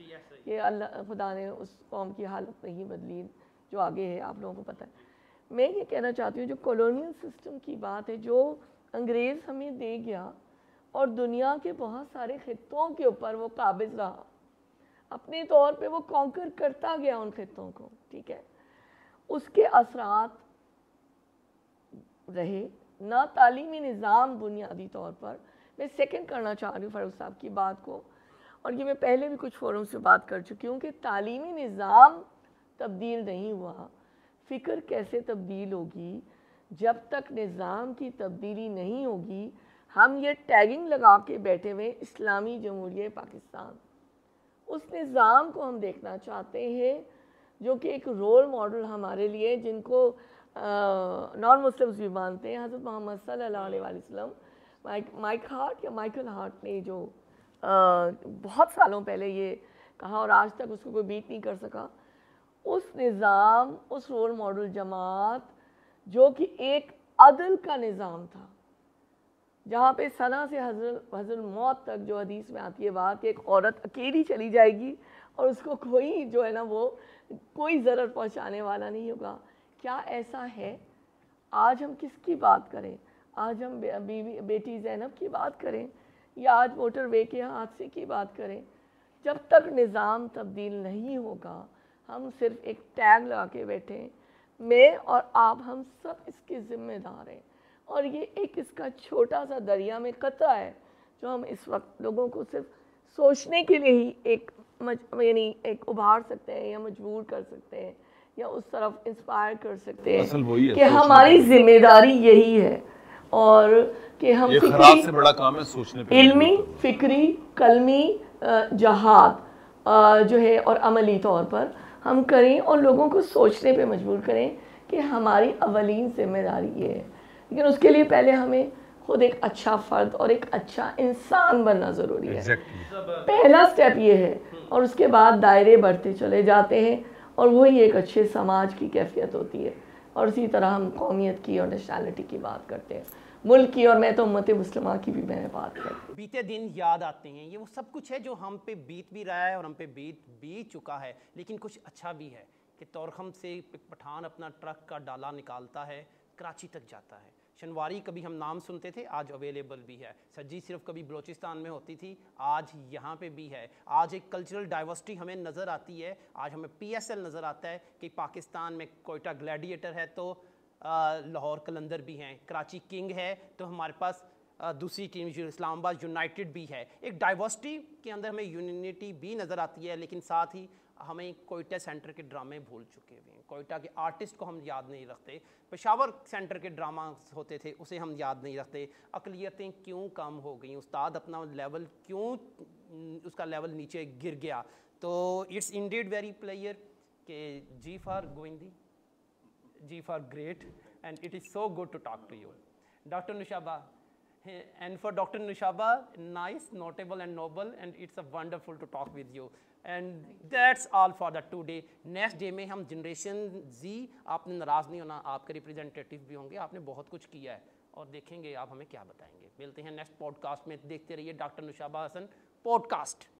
कि अल्लाह खुदा ने उस कौम की हालत नहीं बदली जो आगे है आप लोगों को पता है मैं ये कहना चाहती हूँ जो कॉलोनियल सिस्टम की बात है जो अंग्रेज़ हमें दे गया और दुनिया के बहुत सारे खत्ों के ऊपर वो काबिज रहा अपने तौर पे वो कॉन्कर करता गया उन खत्ों को ठीक है उसके असरात रहे ना तालीमी निज़ाम बुनियादी तौर पर मैं सेकंड करना चाह रही हूँ फारूक साहब की बात को और ये मैं पहले भी कुछ फोरम से बात कर चुकी हूँ कि तालीमी निज़ाम तब्दील नहीं हुआ फ़िक्र कैसे तब्दील होगी जब तक निज़ाम की तब्दीली नहीं होगी हम ये टैगिंग लगा के बैठे हुए इस्लामी जमहूरिया पाकिस्तान उस निज़ाम को हम देखना चाहते हैं जो कि एक रोल मॉडल हमारे लिए जिनको नॉन मुस्लिम्स भी मानते हैं हज़रत मोहम्मद सल्लल्लाहु अलैहि वसल्लम माइक माइक हार्ट या माइकल हार्ट ने जो आ, बहुत सालों पहले ये कहा और आज तक उसको कोई बीट नहीं कर सका उस निज़ाम उस रोल मॉडल जमात जो कि एक अदल का निज़ाम था जहाँ पे सना से हजर हजर मौत तक जो हदीस में आती है वहाँ की एक औरत अकेली चली जाएगी और उसको कोई जो है ना वो कोई ज़रूर पहुँचाने वाला नहीं होगा क्या ऐसा है आज हम किसकी बात करें आज हम बे, बीवी बेटी जैनब की बात करें या आज मोटर वे के हादसे की बात करें जब तक निज़ाम तब्दील नहीं होगा हम सिर्फ एक टैग लगा के बैठे मैं और आप हम सब इसके ज़िम्मेदार हैं और ये एक इसका छोटा सा दरिया में कतरा है जो हम इस वक्त लोगों को सिर्फ सोचने के लिए ही एक यानी एक उभार सकते हैं या मजबूर कर सकते हैं या उस तरफ इंस्पायर कर सकते हैं है कि हमारी जिम्मेदारी यही है और कि हम फिक्री से बड़ा काम है सोचने पे इल्मी फिक्री कलमी जहाद जो है और अमली तौर पर हम करें और लोगों को सोचने पे मजबूर करें कि हमारी अवलीन जिम्मेदारी ये है लेकिन उसके लिए पहले हमें खुद एक अच्छा फ़र्द और एक अच्छा इंसान बनना ज़रूरी है पहला स्टेप ये है और उसके बाद दायरे बढ़ते चले जाते हैं और वही एक अच्छे समाज की कैफियत होती है और इसी तरह हम कौमियत की और नेशनैलिटी की बात करते हैं मुल्क की और मैं तो उम्मत मुस्लिमा की भी मैंने बात कर बीते दिन याद आते हैं ये वो सब कुछ है जो हम पे बीत भी रहा है और हम पे बीत भी चुका है लेकिन कुछ अच्छा भी है कि तौरखम से पठान अपना ट्रक का डाला निकालता है कराची तक जाता है शनवारी कभी हम नाम सुनते थे आज अवेलेबल भी है सज्जी सिर्फ कभी बलोचिस्तान में होती थी आज यहाँ पे भी है आज एक कल्चरल डाइवर्सिटी हमें नज़र आती है आज हमें पीएसएल नज़र आता है कि पाकिस्तान में कोयटा ग्लैडिएटर है तो लाहौर कलंदर भी हैं कराची किंग है तो हमारे पास दूसरी टीम इस्लामाबाद यूनाइटेड भी है एक डाइवर्सिटी के अंदर हमें यूनिटी भी नज़र आती है लेकिन साथ ही हमें कोयटा सेंटर के ड्रामे भूल चुके हुए हैं कोयटा के आर्टिस्ट को हम याद नहीं रखते पेशावर सेंटर के ड्रामा होते थे उसे हम याद नहीं रखते अकलीतें क्यों कम हो गई उस्ताद अपना लेवल क्यों उसका लेवल नीचे गिर गया तो इट्स इंडेड वेरी प्लेयर के जी फॉर गोविंदी जी for great and it is so good to talk to you doctor Nushaba and for Dr. Nushaba, nice, notable and noble and it's a wonderful to talk with you. And that's all for the today next day में हम generation जी आपने नाराज़ नहीं होना आपके representative भी होंगे आपने बहुत कुछ किया है और देखेंगे आप हमें क्या बताएंगे मिलते हैं नेक्स्ट पॉडकास्ट में देखते रहिए डॉक्टर नुशाबा हसन पॉडकास्ट